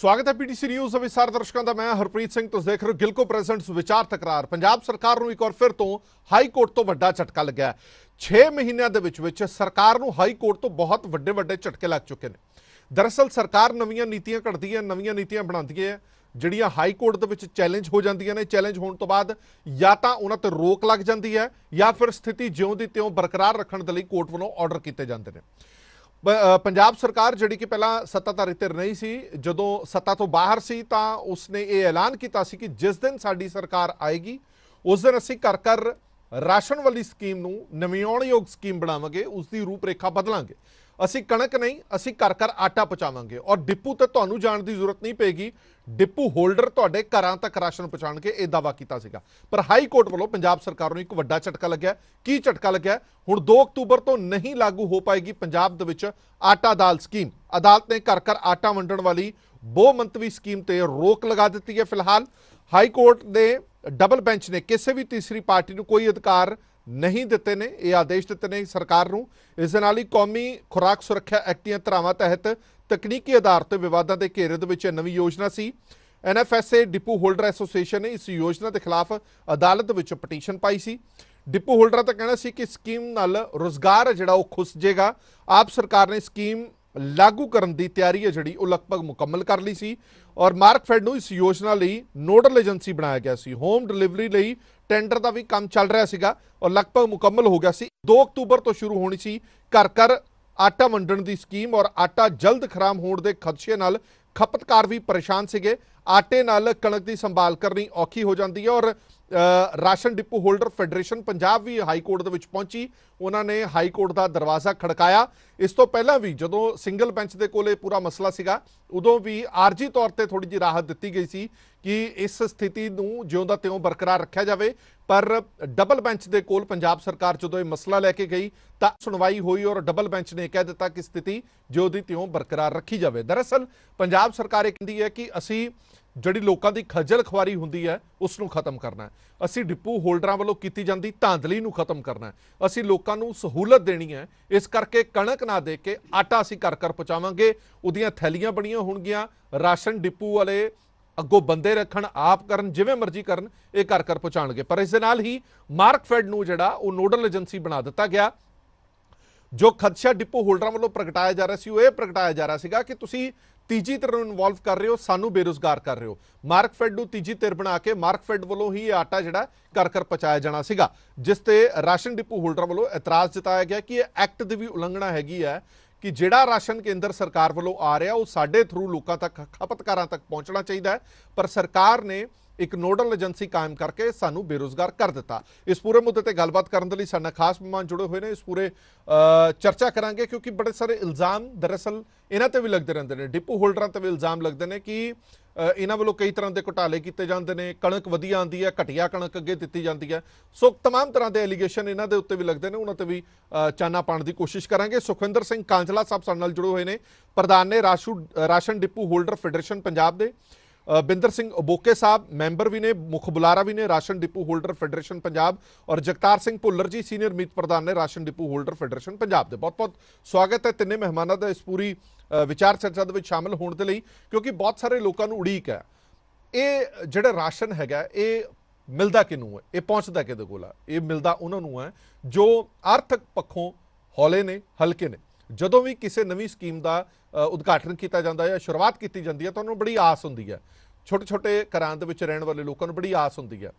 ਸਵਾਗਤ ਹੈ PTC news ਦੇ ਸਾਰੇ ਦਰਸ਼ਕਾਂ ਦਾ ਮੈਂ ਹਰਪ੍ਰੀਤ ਸਿੰਘ ਤੁਸੀਂ ਦੇਖ ਰਹੇ ਹੋ ਗਿਲਕੋ ਪ੍ਰੈਜ਼ੈਂਟਸ ਵਿਚਾਰ ਤਕਰਾਰ ਪੰਜਾਬ ਸਰਕਾਰ ਨੂੰ ਇੱਕ ਵਾਰ ਫਿਰ ਤੋਂ ਹਾਈ ਕੋਰਟ ਤੋਂ ਵੱਡਾ ਝਟਕਾ ਲੱਗਿਆ 6 ਮਹੀਨਿਆਂ ਦੇ ਵਿੱਚ ਵਿੱਚ ਸਰਕਾਰ ਨੂੰ ਹਾਈ ਕੋਰਟ ਤੋਂ ਬਹੁਤ ਵੱਡੇ ਵੱਡੇ ਝਟਕੇ ਲੱਗ ਚੁੱਕੇ ਨੇ ਦਰਅਸਲ ਸਰਕਾਰ ਨਵੀਆਂ ਨੀਤੀਆਂ ਘੜਦੀ ਹੈ ਨਵੀਆਂ ਨੀਤੀਆਂ ਬਣਾਉਂਦੀ ਹੈ ਜਿਹੜੀਆਂ ਹਾਈ ਕੋਰਟ ਦੇ ਵਿੱਚ ਚੈਲੰਜ ਹੋ ਜਾਂਦੀਆਂ ਨੇ ਚੈਲੰਜ ਹੋਣ ਤੋਂ ਬਾਅਦ ਜਾਂ ਤਾਂ ਉਹਨਾਂ ਤੇ ਰੋਕ ਲੱਗ ਜਾਂਦੀ ਹੈ ਜਾਂ ਫਿਰ ਸਥਿਤੀ ਜਿਉਂ ਦੀ ਤਿਉਂ ਬਰਕਰਾਰ ਰੱਖਣ ਦੇ ਲਈ ਕੋਰਟ ਵੱਲੋਂ ਆਰਡਰ ਕੀਤੇ ਜਾਂਦੇ ਨੇ ਪੰਜਾਬ ਸਰਕਾਰ ਜਿਹੜੀ ਕਿ ਪਹਿਲਾਂ ਸੱਤਾਧਾਰੀ ਧਿਰ ਨਹੀਂ ਸੀ ਜਦੋਂ ਸੱਤਾ ਤੋਂ ਬਾਹਰ ਸੀ ਤਾਂ ਉਸਨੇ ਇਹ ਐਲਾਨ ਕੀਤਾ ਸੀ ਕਿ ਜਿਸ ਦਿਨ ਸਾਡੀ ਸਰਕਾਰ ਆਏਗੀ ਉਸ ਦਿਨ ਅਸੀਂ ਘਰ ਘਰ ਰਾਸ਼ਨ ਵਾਲੀ ਸਕੀਮ ਨੂੰ ਨਵਿਆਉਣਯੋਗ ਸਕੀਮ ਬਣਾਵਾਂਗੇ ਉਸ ਦੀ ਰੂਪਰੇਖਾ ਬਦਲਾਂਗੇ ਅਸੀਂ ਕਣਕ ਨਹੀਂ ਅਸੀਂ ਘਰ ਘਰ ਆਟਾ ਪਹੁੰਚਾਵਾਂਗੇ ਔਰ ਡਿਪੂ ਤੇ ਤੁਹਾਨੂੰ ਜਾਣ ਦੀ ਜ਼ਰੂਰਤ ਨਹੀਂ ਪੈਗੀ ਡਿਪੂ ਹੋਲਡਰ ਤੁਹਾਡੇ ਘਰਾਂ ਤੱਕ ਰਾਸ਼ਨ ਪਹੁੰਚਾਣ ਕੇ ਇਹ ਦਾਵਾ ਕੀਤਾ ਸੀਗਾ ਪਰ ਹਾਈ ਕੋਰਟ ਵੱਲੋਂ ਪੰਜਾਬ ਸਰਕਾਰ ਨੂੰ ਇੱਕ ਵੱਡਾ ਝਟਕਾ ਲੱਗਿਆ ਕੀ ਝਟਕਾ ਲੱਗਿਆ ਹੁਣ 2 ਅਕਤੂਬਰ ਤੋਂ ਨਹੀਂ ਲਾਗੂ ਹੋ ਪਾਏਗੀ ਪੰਜਾਬ ਦੇ ਵਿੱਚ ਆਟਾ ਦਾਲ ਸਕੀਮ ਅਦਾਲਤ ਨੇ ਘਰ ਘਰ ਆਟਾ ਵੰਡਣ ਵਾਲੀ ਬਹੁਮੰਤਵੀ ਸਕੀਮ ਤੇ ਰੋਕ ਲਗਾ ਦਿੱਤੀ ਹੈ ਫਿਲਹਾਲ ਹਾਈ ਕੋਰਟ ਦੇ ਡਬਲ ਬੈਂਚ ਨੇ ਕਿਸੇ ਵੀ ਤੀਸਰੀ ਪਾਰਟੀ ਨੂੰ ਕੋਈ ਅਧਿਕਾਰ ਨਹੀਂ ਦਿੱਤੇ ਨੇ ਇਹ ਆਦੇਸ਼ ਦਿੱਤੇ ਨੇ ਸਰਕਾਰ ਨੂੰ ਇਸ ਦੇ ਨਾਲ ਹੀ ਕੌਮੀ ਖੁਰਾਕ ਸੁਰੱਖਿਆ ਐਕਟ ਦੀਆਂ ਧਾਰਾਵਾਂ ਤਹਿਤ ਤਕਨੀਕੀ ਆਧਾਰ ਤੇ ਵਿਵਾਦਾਂ ਦੇ ਘੇਰੇ ਦੇ ਵਿੱਚ ਨਵੀਂ ਯੋਜਨਾ ਸੀ ਐਨਐਫਐਸਏ ਡਿਪੂ ਹੋਲਡਰ ਐਸੋਸੀਏਸ਼ਨ ਨੇ ਇਸ ਯੋਜਨਾ ਦੇ ਖਿਲਾਫ ਅਦਾਲਤ ਵਿੱਚ ਪਟੀਸ਼ਨ ਪਾਈ ਸੀ ਡਿਪੂ ਹੋਲਡਰ ਤਾਂ ਕਹਿਣਾ ਸੀ ਕਿ ਸਕੀਮ ਨਾਲ ਰੋਜ਼ਗਾਰ ਜਿਹੜਾ ਉਹ ਖੁੱਸ ਜਾਏਗਾ ਆਪ ਸਰਕਾਰ ਨੇ ਸਕੀਮ ਲਾਗੂ ਕਰਨ ਦੀ ਤਿਆਰੀ ਹੈ ਜਿਹੜੀ ਉਹ ਲਗਭਗ ਮੁਕੰਮਲ ਕਰ ਲਈ ਸੀ ਔਰ ਮਾਰਕ ਫੈਡ ਨੂੰ ਇਸ ਯੋਜਨਾ ਲਈ ਨੋਡਲ ਏਜੰਸੀ ਬਣਾਇਆ ਗਿਆ ਸੀ ਹੋਮ ਡਿਲੀਵਰੀ ਲਈ ਟੈਂਡਰ ਦਾ ਵੀ ਕੰਮ ਚੱਲ ਰਿਹਾ ਸੀਗਾ ਔਰ ਲਗਭਗ ਮੁਕੰਮਲ ਹੋ ਗਿਆ ਸੀ 2 ਅਕਤੂਬਰ ਤੋਂ ਸ਼ੁਰੂ ਹੋਣੀ ਸੀ ਘਰ ਘਰ ਆਟਾ ਵੰਡਣ ਦੀ ਸਕੀਮ ਔਰ ਆਟਾ ਜਲਦ ਖਰਾਬ ਹੋਣ ਦੇ ਖਦਸ਼ੇ ਨਾਲ ਖਪਤਕਾਰ ਵੀ ਪਰੇਸ਼ਾਨ ਸੀਗੇ ਆਟੇ ਨਾਲ ਕਣਕ ਦੀ ਸੰਭਾਲ ਕਰਨੀ ਔਖੀ ਹੋ ਜਾਂਦੀ ਹੈ ਔਰ ration depot holder federation Punjab ਵੀ ਹਾਈ ਕੋਰਟ ਦੇ ਵਿੱਚ ਪਹੁੰਚੀ ਉਹਨਾਂ ਨੇ ਹਾਈ ਕੋਰਟ ਦਾ ਦਰਵਾਜ਼ਾ ਖੜਕਾਇਆ ਇਸ ਤੋਂ ਪਹਿਲਾਂ ਵੀ ਜਦੋਂ ਸਿੰਗਲ ਬੈਂਚ ਦੇ ਕੋਲੇ ਪੂਰਾ ਮਸਲਾ ਸੀਗਾ ਉਦੋਂ ਵੀ ਆਰਜੀ ਤੌਰ ਤੇ ਥੋੜੀ ਜੀ ਰਾਹਤ ਦਿੱਤੀ ਗਈ ਸੀ ਕਿ ਇਸ ਸਥਿਤੀ ਨੂੰ ਜਿਉਂਦਾ ਤਿਉਂ ਬਰਕਰਾਰ ਰੱਖਿਆ ਜਾਵੇ ਪਰ ਡਬਲ ਬੈਂਚ ਦੇ ਕੋਲ ਪੰਜਾਬ ਸਰਕਾਰ ਜਦੋਂ ਇਹ ਮਸਲਾ ਲੈ ਕੇ ਗਈ ਤਾਂ ਸੁਣਵਾਈ ਹੋਈ ਔਰ ਡਬਲ ਬੈਂਚ ਨੇ ਕਹਿ ਦਿੱਤਾ ਕਿ ਸਥਿਤੀ ਜਿਉਂ ਦੀ ਤਿਉਂ ਬਰਕਰਾਰ ਰੱਖੀ ਜਾਵੇ ਦਰਅਸਲ ਪੰਜਾਬ ਸਰਕਾਰ ਇਹ ਕਹਿੰਦੀ ਹੈ ਕਿ ਅਸੀਂ ਜਿਹੜੀ ਲੋਕਾਂ ਦੀ ਖੱਜਲ ਖਵਾਰੀ ਹੁੰਦੀ ਹੈ ਉਸ ਨੂੰ ਖਤਮ ਕਰਨਾ ਹੈ ਅਸੀਂ ਡਿਪੂ ਹੋਲਡਰਾਂ ਵੱਲੋਂ ਕੀਤੀ ਜਾਂਦੀ ਧਾਂਦਲੀ ਨੂੰ ਖਤਮ ਕਰਨਾ ਹੈ ਅਸੀਂ ਲੋਕਾਂ ਨੂੰ ਸਹੂਲਤ ਦੇਣੀ ਹੈ ਇਸ ਕਰਕੇ ਕਣਕ ਨਾ ਦੇ ਕੇ ਆਟਾ ਅਸੀਂ ਘਰ ਘਰ ਪਹੁੰਚਾਵਾਂਗੇ ਉਹਦੀਆਂ ਥੈਲੀਆਂ ਬਣੀਆਂ ਹੋਣਗੀਆਂ ਰਾਸ਼ਨ ਡਿਪੂ ਵਾਲੇ ਅੱਗੋਂ ਬੰਦੇ ਰੱਖਣ ਆਪ ਕਰਨ ਜਿਵੇਂ ਮਰਜ਼ੀ ਕਰਨ ਇਹ ਘਰ ਘਰ ਪਹੁੰਚਾਣਗੇ ਪਰ ਇਸ ਦੇ ਨਾਲ ਹੀ ਮਾਰਕ ਫੈਡ ਨੂੰ ਜਿਹੜਾ ਉਹ ਨੋਡਲ ਏਜੰਸੀ ਬਣਾ ਦਿੱਤਾ ਗਿਆ ਜੋ ਖਦਸ਼ਾ ਡਿਪੋ ਹੋਲਡਰਾਂ ਵੱਲੋਂ ਪ੍ਰਗਟਾਇਆ ਜਾ ਰਿਹਾ ਸੀ ਉਹ ਇਹ ਪ੍ਰਗਟਾਇਆ ਜਾ ਰਿਹਾ ਸੀਗਾ ਕਿ ਤੁਸੀਂ ਤੀਜੀ ਧਿਰ ਨੂੰ ਇਨਵੋਲਵ ਕਰ ਰਹੇ ਹੋ ਸਾਨੂੰ ਬੇਰੋਜ਼ਗਾਰ ਕਰ ਰਹੇ ਹੋ ਮਾਰਕ ਫੈਡ ਨੂੰ ਤੀਜੀ ਧਿਰ ਬਣਾ ਕੇ ਮਾਰਕ ਫੈਡ ਵੱਲੋਂ ਹੀ ਇਹ ਆਟਾ ਜਿਹੜਾ ਕਰ ਕਰ ਪਹੁੰਚਾਇਆ ਜਾਣਾ ਸੀਗਾ ਜਿਸ ਤੇ ਰਾਸ਼ਨ ਡਿਪੋ ਹੋਲਡਰਾਂ ਵੱਲੋਂ ਇਤਰਾਜ਼ ਜਤਾਇਆ ਗਿਆ ਕਿ ਇਹ ਐਕਟ ਦੀ ਵੀ ਉਲੰਘਣਾ ਹੈਗੀ ਹੈ ਕਿ ਜਿਹੜਾ ਰਾਸ਼ਨ ਕੇਂਦਰ ਸਰਕਾਰ ਵੱਲੋਂ ਆ ਰਿਹਾ ਉਹ ਸਾਡੇ ਥਰੂ ਲੋਕਾਂ ਤੱਕ ਖਪਤਕਾਰਾਂ ਤੱਕ ਪਹੁੰਚਣਾ ਚਾਹੀਦਾ ਹੈ ਪਰ ਸਰਕਾਰ ਨੇ ਇੱਕ ਨੋਡਲ ਏਜੰਸੀ ਕਾਇਮ ਕਰਕੇ ਸਾਨੂੰ ਬੇਰੋਜ਼ਗਾਰ ਕਰ ਦਿੱਤਾ ਇਸ ਪੂਰੇ ਮੁੱਦੇ ਤੇ ਗੱਲਬਾਤ ਕਰਨ ਦੇ ਲਈ ਸਾਡਾ ਖਾਸ ਮਹਿਮਾਨ ਜੁੜੇ ਹੋਏ ਨੇ ਇਸ ਪੂਰੇ ਚਰਚਾ ਕਰਾਂਗੇ ਕਿਉਂਕਿ ਬੜੇ ਸਾਰੇ ਇਲਜ਼ਾਮ ਦਰਅਸਲ ਇਹਨਾਂ ਤੇ ਵੀ ਲੱਗਦੇ ਰਹਿੰਦੇ ਨੇ ਡਿਪੂ ਹੋਲਡਰਾਂ ਤੇ ਵੀ ਇਲਜ਼ਾਮ ਲੱਗਦੇ ਨੇ ਕਿ ਇਹਨਾਂ ਵੱਲੋਂ ਕਈ ਤਰ੍ਹਾਂ ਦੇ ਘੁਟਾਲੇ ਕੀਤੇ ਜਾਂਦੇ ਨੇ ਕਣਕ ਵਧੀਆ ਆਂਦੀ ਹੈ ਘਟਿਆ ਕਣਕ ਅੱਗੇ ਦਿੱਤੀ ਜਾਂਦੀ ਹੈ ਸੋ तमाम ਤਰ੍ਹਾਂ ਦੇ ਐਲੀਗੇਸ਼ਨ ਇਹਨਾਂ ਦੇ ਉੱਤੇ ਵੀ ਲੱਗਦੇ ਨੇ ਉਹਨਾਂ ਤੇ ਵੀ ਚਾਨਾ ਪਾਣ ਦੀ ਕੋਸ਼ਿਸ਼ ਕਰਾਂਗੇ ਸੁਖਵਿੰਦਰ ਸਿੰਘ ਕਾਂਜਲਾ ਸਾਹਿਬ ਸਾਡੇ ਨਾਲ ਜੁੜੇ ਹੋਏ ਨੇ ਪ੍ਰਧਾਨ ਨੇ ration depot holder federation Punjab ਦੇ ਬਿੰਦਰ ਸਿੰਘ ਅਬੋਕੇ ਸਾਹਿਬ ਮੈਂਬਰ ਵੀ ਨੇ ਮੁਖ ਬੁਲਾਰਾ ਵੀ ਨੇ ration depot holder federation Punjab ਔਰ ਜਗਤਾਰ ਸਿੰਘ ਭੁੱਲਰ ਜੀ ਸੀਨੀਅਰ ਮੀਤ ਪ੍ਰਧਾਨ ਨੇ ration depot holder federation Punjab ਦੇ ਬਹੁਤ-ਬਹੁਤ ਸਵਾਗਤ ਹੈ ਤਿੰਨੇ ਮਹਿਮਾਨਾਂ ਦਾ ਇਸ ਪੂਰੀ ਵਿਚਾਰ ਚਰਚਾ ਦੇ ਵਿੱਚ ਸ਼ਾਮਲ ਹੋਣ ਦੇ ਲਈ ਕਿਉਂਕਿ ਬਹੁਤ ਸਾਰੇ ਲੋਕਾਂ ਨੂੰ ਉਡੀਕ ਹੈ ਇਹ ਜਿਹੜਾ ਰਾਸ਼ਨ ਹੈਗਾ ਇਹ ਮਿਲਦਾ ਕਿਨੂੰ ਹੈ ਇਹ ਪਹੁੰਚਦਾ ਕਿਹਦੇ ਕੋਲ ਹੈ ਇਹ ਮਿਲਦਾ ਉਹਨਾਂ ਨੂੰ ਹੈ ਜੋ ਆਰਥਿਕ ਪੱਖੋਂ ਹੌਲੇ ਨੇ ਹਲਕੇ ਨੇ ਜਦੋਂ ਵੀ ਕਿਸੇ ਨਵੀਂ ਸਕੀਮ ਦਾ ਉਦਘਾਟਨ ਕੀਤਾ ਜਾਂਦਾ ਹੈ ਜਾਂ ਸ਼ੁਰੂਆਤ ਕੀਤੀ ਜਾਂਦੀ ਹੈ ਤਾਂ ਉਹਨੂੰ ਬੜੀ ਆਸ ਹੁੰਦੀ ਹੈ ਛੋਟੇ-ਛੋਟੇ ਘਰਾਂ ਦੇ ਵਿੱਚ ਰਹਿਣ ਵਾਲੇ ਲੋਕਾਂ ਨੂੰ ਬੜੀ ਆਸ ਹੁੰਦੀ ਹੈ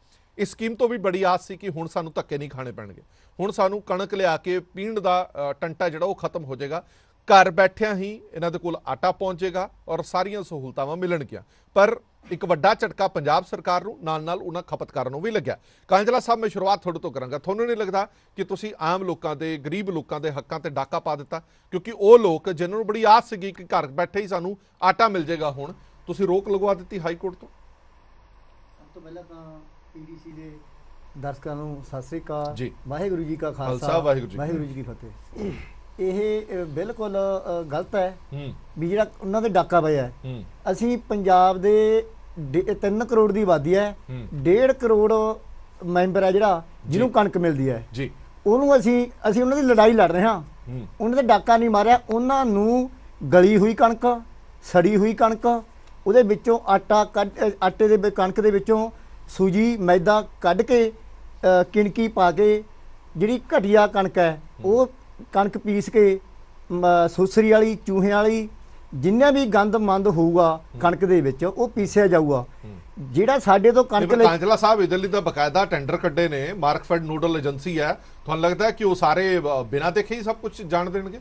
ਇਸ ਸਕੀਮ ਤੋਂ ਵੀ ਬੜੀ ਆਸ ਸੀ ਕਿ ਹੁਣ ਸਾਨੂੰ ਧੱਕੇ ਨਹੀਂ ਖਾਣੇ ਪੈਣਗੇ ਹੁਣ ਸਾਨੂੰ ਕਣਕ ਲਿਆ ਕੇ ਪੀਣ ਦਾ ਟੰਟਾ ਜਿਹੜਾ ਉਹ ਖਤਮ ਹੋ ਜਾਏਗਾ ਘਰ ਬੈਠਿਆਂ ਹੀ ਇਹਨਾਂ ਦੇ ਕੋਲ ਆਟਾ ਪਹੁੰਚੇਗਾ ਔਰ ਸਾਰੀਆਂ ਸਹੂਲਤਾਵਾਂ ਮਿਲਣਗੀਆਂ ਪਰ ਇੱਕ ਵੱਡਾ ਝਟਕਾ ਪੰਜਾਬ ਸਰਕਾਰ ਨੂੰ ਨਾਲ-ਨਾਲ ਉਹਨਾਂ ਖਪਤਕਾਰਾਂ ਨੂੰ ਵੀ ਲੱਗਿਆ ਕਾਂਜਲਾ ਸਾਹਿਬ ਮੈਂ ਸ਼ੁਰੂਆਤ ਤੁਹਾਡੇ ਤੋਂ ਕਰਾਂਗਾ ਤੁਹਾਨੂੰ ਨਹੀਂ ਲੱਗਦਾ ਕਿ ਤੁਸੀਂ ਆਮ ਲੋਕਾਂ ਦੇ ਗਰੀਬ ਲੋਕਾਂ ਦੇ ਹੱਕਾਂ ਤੇ ਡਾਕਾ ਪਾ ਦਿੱਤਾ ਕਿਉਂਕਿ ਉਹ ਲੋਕ ਜਿਨ੍ਹਾਂ ਨੂੰ ਬੜੀ ਆਸ ਸੀਗੀ ਕਿ ਘਰ ਬੈਠੇ ਹੀ ਸਾਨੂੰ ਆਟਾ ਮਿਲ ਜਾਏਗਾ ਹੁਣ ਤੁਸੀਂ ਰੋਕ ਲਗਵਾ ਦਿੱਤੀ ਹਾਈ ਕੋਰਟ ਤੋਂ ਸਭ ਤੋਂ ਪਹਿਲਾਂ ਤਾਂ ਪੀਡੀਸੀ ਦੇ ਦਰਸ਼ਕਾਂ ਨੂੰ ਸਤਿ ਸ੍ਰੀ ਅਕਾਲ ਵਾਹਿਗੁਰੂ ਜੀ ਕਾ ਖਾਲਸਾ ਵਾਹਿਗੁਰੂ ਜੀ ਕੀ ਫਤਿਹ ਇਹ ਬਿਲਕੁਲ ਗਲਤ ਹੈ ਵੀ ਜਿਹੜਾ ਉਹਨਾਂ ਦੇ ਡਾਕਾ ਪਿਆ ਅਸੀਂ ਪੰਜਾਬ ਦੇ 3 ਕਰੋੜ ਦੀ ਆਬਾਦੀ ਹੈ 1.5 ਕਰੋੜ ਮੈਂਬਰ ਹੈ ਜਿਹੜਾ ਜਿਹਨੂੰ ਕਣਕ ਮਿਲਦੀ ਹੈ ਜੀ ਉਹਨੂੰ ਅਸੀਂ ਅਸੀਂ ਉਹਨਾਂ ਦੀ ਲੜਾਈ ਲੜ ਰਹੇ ਹਾਂ ਉਹਨਾਂ ਦੇ ਡਾਕਾ ਨਹੀਂ ਮਾਰਿਆ ਉਹਨਾਂ ਨੂੰ ਗਲੀ ਹੋਈ ਕਣਕ ਸੜੀ ਹੋਈ ਕਣਕ ਉਹਦੇ ਵਿੱਚੋਂ ਆਟਾ ਆਟੇ ਦੇ ਕਣਕ ਦੇ ਵਿੱਚੋਂ ਸੂਜੀ ਮੈਦਾ ਕੱਢ ਕੇ ਕਿਣਕੀ ਪਾ ਕੇ ਜਿਹੜੀ ਘਟੀਆ ਕਣਕ ਹੈ ਉਹ ਕਣਕ ਪੀਸ ਕੇ ਸੁਸਰੀ ਵਾਲੀ ਚੂਹੇ ਵਾਲੀ ਜਿੰਨਾ ਵੀ ਗੰਦ ਮੰਦ ਹੋਊਗਾ ਕਣਕ ਦੇ ਵਿੱਚ ਉਹ ਪੀਸਿਆ ਜਾਊਗਾ ਜਿਹੜਾ ਸਾਡੇ ਤੋਂ ਕਣਕ ਲਈ ਕਾਂਜਲਾ ਸਾਹਿਬ ਇਧਰ ਲਈ ਤਾਂ ਬਕਾਇਦਾ ਟੈਂਡਰ ਕੱਢੇ ਨੇ ਮਾਰਕਫੈਡ ਨੂਡਲ ਏਜੰਸੀ ਹੈ ਤੁਹਾਨੂੰ ਲੱਗਦਾ ਕਿ ਉਹ ਸਾਰੇ ਬਿਨਾਂ ਦੇਖੇ ਹੀ ਸਭ ਕੁਝ ਜਾਣ ਦੇਣਗੇ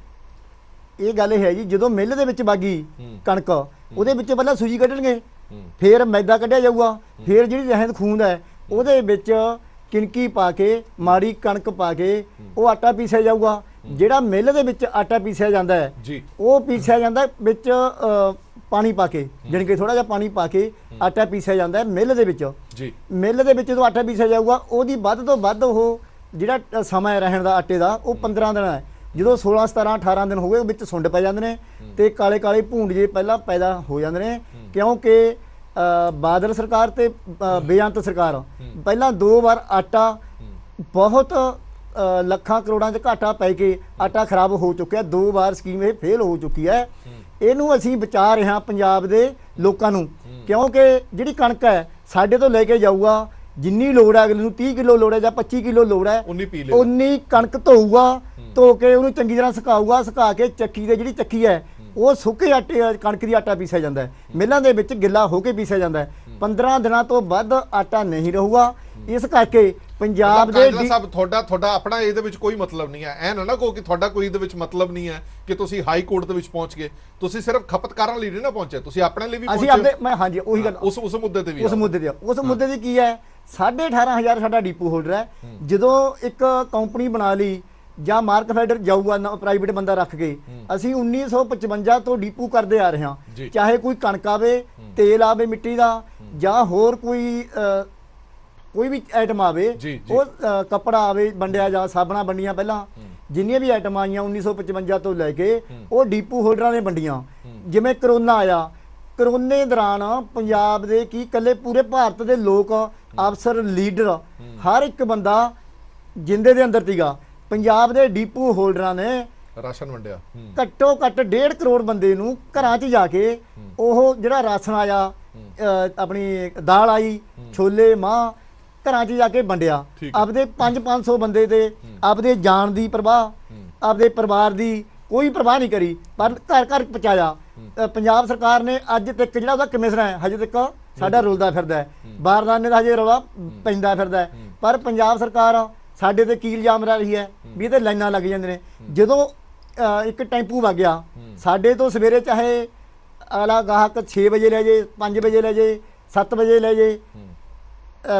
ਇਹ ਗੱਲ ਹੈ ਜੀ ਜਦੋਂ ਮਿੱਲ ਦੇ ਵਿੱਚ ਬਾਗੀ ਕਣਕ ਉਹਦੇ ਵਿੱਚ ਪਹਿਲਾਂ ਸੂਜੀ ਕੱਢਣਗੇ ਫਿਰ ਮੈਦਾ ਕੱਢਿਆ ਜਾਊਗਾ ਫਿਰ ਜਿਹੜੀ ਰਹਿੰਦ ਖੂੰਦ ਹੈ ਉਹਦੇ ਵਿੱਚ ਕਿਣਕੀ ਪਾ ਕੇ ਮਾੜੀ ਕਣਕ ਪਾ ਕੇ ਉਹ ਆਟਾ ਪੀਸਿਆ ਜਾਊਗਾ ਜਿਹੜਾ ਮਿੱਲ ਦੇ ਵਿੱਚ ਆਟਾ ਪੀਸਿਆ ਜਾਂਦਾ ਹੈ ਉਹ ਪੀਸਿਆ ਜਾਂਦਾ ਵਿੱਚ ਪਾਣੀ ਪਾ ਕੇ ਜਿਹੜੇ ਕਿ ਥੋੜਾ ਜਿਹਾ ਪਾਣੀ ਪਾ ਕੇ ਆਟਾ ਪੀਸਿਆ ਜਾਂਦਾ ਹੈ ਮਿੱਲ ਦੇ ਵਿੱਚ ਜੀ ਮਿੱਲ ਦੇ ਵਿੱਚ ਜਦੋਂ ਆਟਾ ਪੀਸਿਆ ਜਾਊਗਾ ਉਹਦੀ ਵੱਧ ਤੋਂ ਵੱਧ ਉਹ ਜਿਹੜਾ ਸਮਾਂ ਰਹਿਣ ਦਾ ਆਟੇ ਦਾ ਉਹ 15 ਦਿਨ ਹੈ ਜਦੋਂ 16 17 18 ਦਿਨ ਹੋ ਗਏ ਵਿੱਚ ਸੁੰਡ ਪੈ ਜਾਂਦੇ ਨੇ ਤੇ ਕਾਲੇ ਕਾਲੇ ਭੂੰਡ ਜੇ ਪਹਿਲਾਂ ਪੈਦਾ ਹੋ ਜਾਂਦੇ ਨੇ ਕਿਉਂਕਿ ਬਾਦਲ ਸਰਕਾਰ ਤੇ ਬੇਅੰਤ ਸਰਕਾਰ ਪਹਿਲਾਂ ਦੋ ਵਾਰ ਆਟਾ ਬਹੁਤ ਲੱਖਾਂ ਕਰੋੜਾਂ ਦੇ ਘਾਟਾ ਪੈ ਕੇ ਆਟਾ ਖਰਾਬ ਹੋ ਚੁੱਕਿਆ ਦੋ ਵਾਰ ਸਕੀਮ ਇਹ ਫੇਲ ਹੋ ਚੁੱਕੀ ਹੈ ਇਹਨੂੰ ਅਸੀਂ ਬਚਾ ਰਹੇ ਹਾਂ ਪੰਜਾਬ ਦੇ ਲੋਕਾਂ ਨੂੰ ਕਿਉਂਕਿ ਜਿਹੜੀ ਕਣਕ ਹੈ ਸਾਡੇ ਤੋਂ ਲੈ ਕੇ ਜਾਊਗਾ ਜਿੰਨੀ ਲੋੜ ਹੈ ਅਗਲੇ ਨੂੰ 30 ਕਿਲੋ ਲੋੜ ਹੈ ਜਾਂ 25 ਕਿਲੋ ਲੋੜ ਹੈ 19 ਕਣਕ ਧੋਊਗਾ ਧੋ ਕੇ ਉਹਨੂੰ ਚੰਗੀ ਤਰ੍ਹਾਂ ਸੁਕਾਊਗਾ ਸੁਕਾ ਕੇ ਚੱਕੀ ਦੇ ਜਿਹੜੀ ਚੱਕੀ ਹੈ ਉਹ ਸੁੱਕੇ ਆਟੇ ਕਣਕ ਦੀ ਆਟਾ ਪੀਸਿਆ ਜਾਂਦਾ ਹੈ ਮਿੱਲਾਂ ਦੇ ਵਿੱਚ ਗਿੱਲਾ ਹੋ ਕੇ ਪੀਸਿਆ ਜਾਂਦਾ ਹੈ 15 ਦਿਨਾਂ ਤੋਂ ਵੱਧ ਆਟਾ ਨਹੀਂ ਰਹੂਗਾ ਇਸ ਕਰਕੇ ਪੰਜਾਬ ਦੇ ਕਾਂਗਰਸ ਸਾਹਿਬ ਤੁਹਾਡਾ ਤੁਹਾਡਾ ਆਪਣਾ ਇਹਦੇ ਵਿੱਚ ਕੋਈ ਮਤਲਬ ਨਹੀਂ ਹੈ ਐ ਨਾ ਨਾ ਕੋ ਕਿ ਤੁਹਾਡਾ ਕੋਈ ਇਹਦੇ ਵਿੱਚ ਮਤਲਬ ਨਹੀਂ ਹੈ ਕਿ ਤੁਸੀਂ ਹਾਈ ਕੋਰਟ ਦੇ ਵਿੱਚ ਪਹੁੰਚ ਗਏ ਤੁਸੀਂ ਸਿਰਫ ਖਪਤਕਾਰਾਂ ਲਈ ਨਹੀਂ ਨਾ ਪਹੁੰਚੇ ਤੁਸੀਂ ਆਪਣੇ ਲਈ ਵੀ ਪਹੁੰਚੇ ਅਸੀਂ ਆਪਣੇ ਮੈਂ ਹਾਂਜੀ ਉਹੀ ਗੱਲ ਉਸ ਉਸ ਮੁੱਦੇ ਤੇ ਵੀ ਉਸ ਮੁੱਦੇ ਤੇ ਉਸ ਮੁੱਦੇ ਦੀ ਕੀ ਹੈ 18500 ਸਾਡਾ ਡੀਪੂ ਹੋਲਡਰ ਹੈ ਜਦੋਂ ਇੱਕ ਕੰਪਨੀ ਬਣਾ ਲਈ ਜਾਂ ਮਾਰਕ ਫੈਡਰ ਜਾਊਗਾ ਪ੍ਰਾਈਵੇਟ ਬੰਦਾ ਰੱਖ ਕੇ ਅਸੀਂ 1955 ਤੋਂ ਡੀਪੂ ਕਰਦੇ ਆ ਰਹੇ ਹਾਂ ਚਾਹੇ ਕੋਈ ਕਣਕ ਆਵੇ ਤੇਲ ਆਵੇ ਮਿੱਟੀ ਦਾ ਜਾਂ ਹੋਰ ਕੋਈ ਕੋਈ ਵੀ ਆਈਟਮ ਆਵੇ ਉਹ ਕਪੜਾ ਆਵੇ ਵੰਡਿਆ ਜਾ ਸਾਬਣਾ ਵੰਡੀਆਂ ਪਹਿਲਾਂ ਜਿੰਨੀਆਂ ਵੀ ਆਈਟਮ ਆਈਆਂ 1955 ਤੋਂ ਲੈ ਕੇ ਉਹ ਡੀਪੂ ਹੋਲਡਰਾਂ ਨੇ ਵੰਡੀਆਂ ਜਿਵੇਂ ਕਰੋਨਾ ਆਇਆ ਕਰੋਨੇ ਦੌਰਾਨ ਪੰਜਾਬ ਦੇ ਕੀ ਕੱਲੇ ਪੂਰੇ ਭਾਰਤ ਦੇ ਲੋਕ ਅਫਸਰ ਲੀਡਰ ਹਰ ਇੱਕ ਬੰਦਾ ਜਿੰਦੇ ਦੇ ਅੰਦਰ ਤੀਗਾ ਪੰਜਾਬ ਦੇ ਡੀਪੂ ਹੋਲਡਰਾਂ ਨੇ ਰਾਸ਼ਨ ਵੰਡਿਆ ਘੱਟੋ ਘੱਟ 1.5 ਕਰੋੜ ਬੰਦੇ ਨੂੰ ਘਰਾਂ 'ਚ ਜਾ ਕੇ ਉਹ ਜਿਹੜਾ ਰਾਸ਼ਨ ਆਇਆ ਆਪਣੀ ਦਾਲ ਆਈ ਛੋਲੇ ਮਾਂ ਘਰਾਂ 'ਚ ਜਾ ਕੇ ਵੰਡਿਆ ਆਪਦੇ 5-500 ਬੰਦੇ ਤੇ ਆਪਦੇ ਜਾਨ ਦੀ ਪਰਵਾਹ ਆਪਦੇ ਪਰਿਵਾਰ ਦੀ ਕੋਈ ਪਰਵਾਹ ਨਹੀਂ ਕਰੀ ਪਰ ਘਰ ਘਰ ਪਹੁੰਚਾਇਆ ਪੰਜਾਬ ਸਰਕਾਰ ਨੇ ਅੱਜ ਤੱਕ ਜਿਹੜਾ ਉਹਦਾ ਕਮਿਸ਼ਨਰ ਹੈ ਹਜੇ ਤੱਕ ਸਾਡਾ ਰੁਲਦਾ ਫਿਰਦਾ ਹੈ ਬਾਰਦਾਨੇ ਦਾ ਹਜੇ ਰਵਾ ਪੈਂਦਾ ਫਿਰਦਾ ਪਰ ਪੰਜਾਬ ਸਰਕਾਰ ਸਾਡੇ ਤੇ ਕੀ ਇਲਜ਼ਾਮ ਲਾ ਰਹੀ ਹੈ ਵੀ ਇਹਦੇ ਲਾਈਨਾਂ ਲੱਗ ਜਾਂਦੇ ਨੇ ਜਦੋਂ ਇੱਕ ਟੈਂਪੂ ਵਗਿਆ ਗਿਆ ਸਾਡੇ ਤੋਂ ਸਵੇਰੇ ਚਾਹੇ ਅਗਲਾ ਗਾਹਕ 6 ਵਜੇ ਲੈ ਜੇ 5 ਵਜੇ ਲੈ ਜੇ 7 ਵਜੇ ਲੈ ਜੇ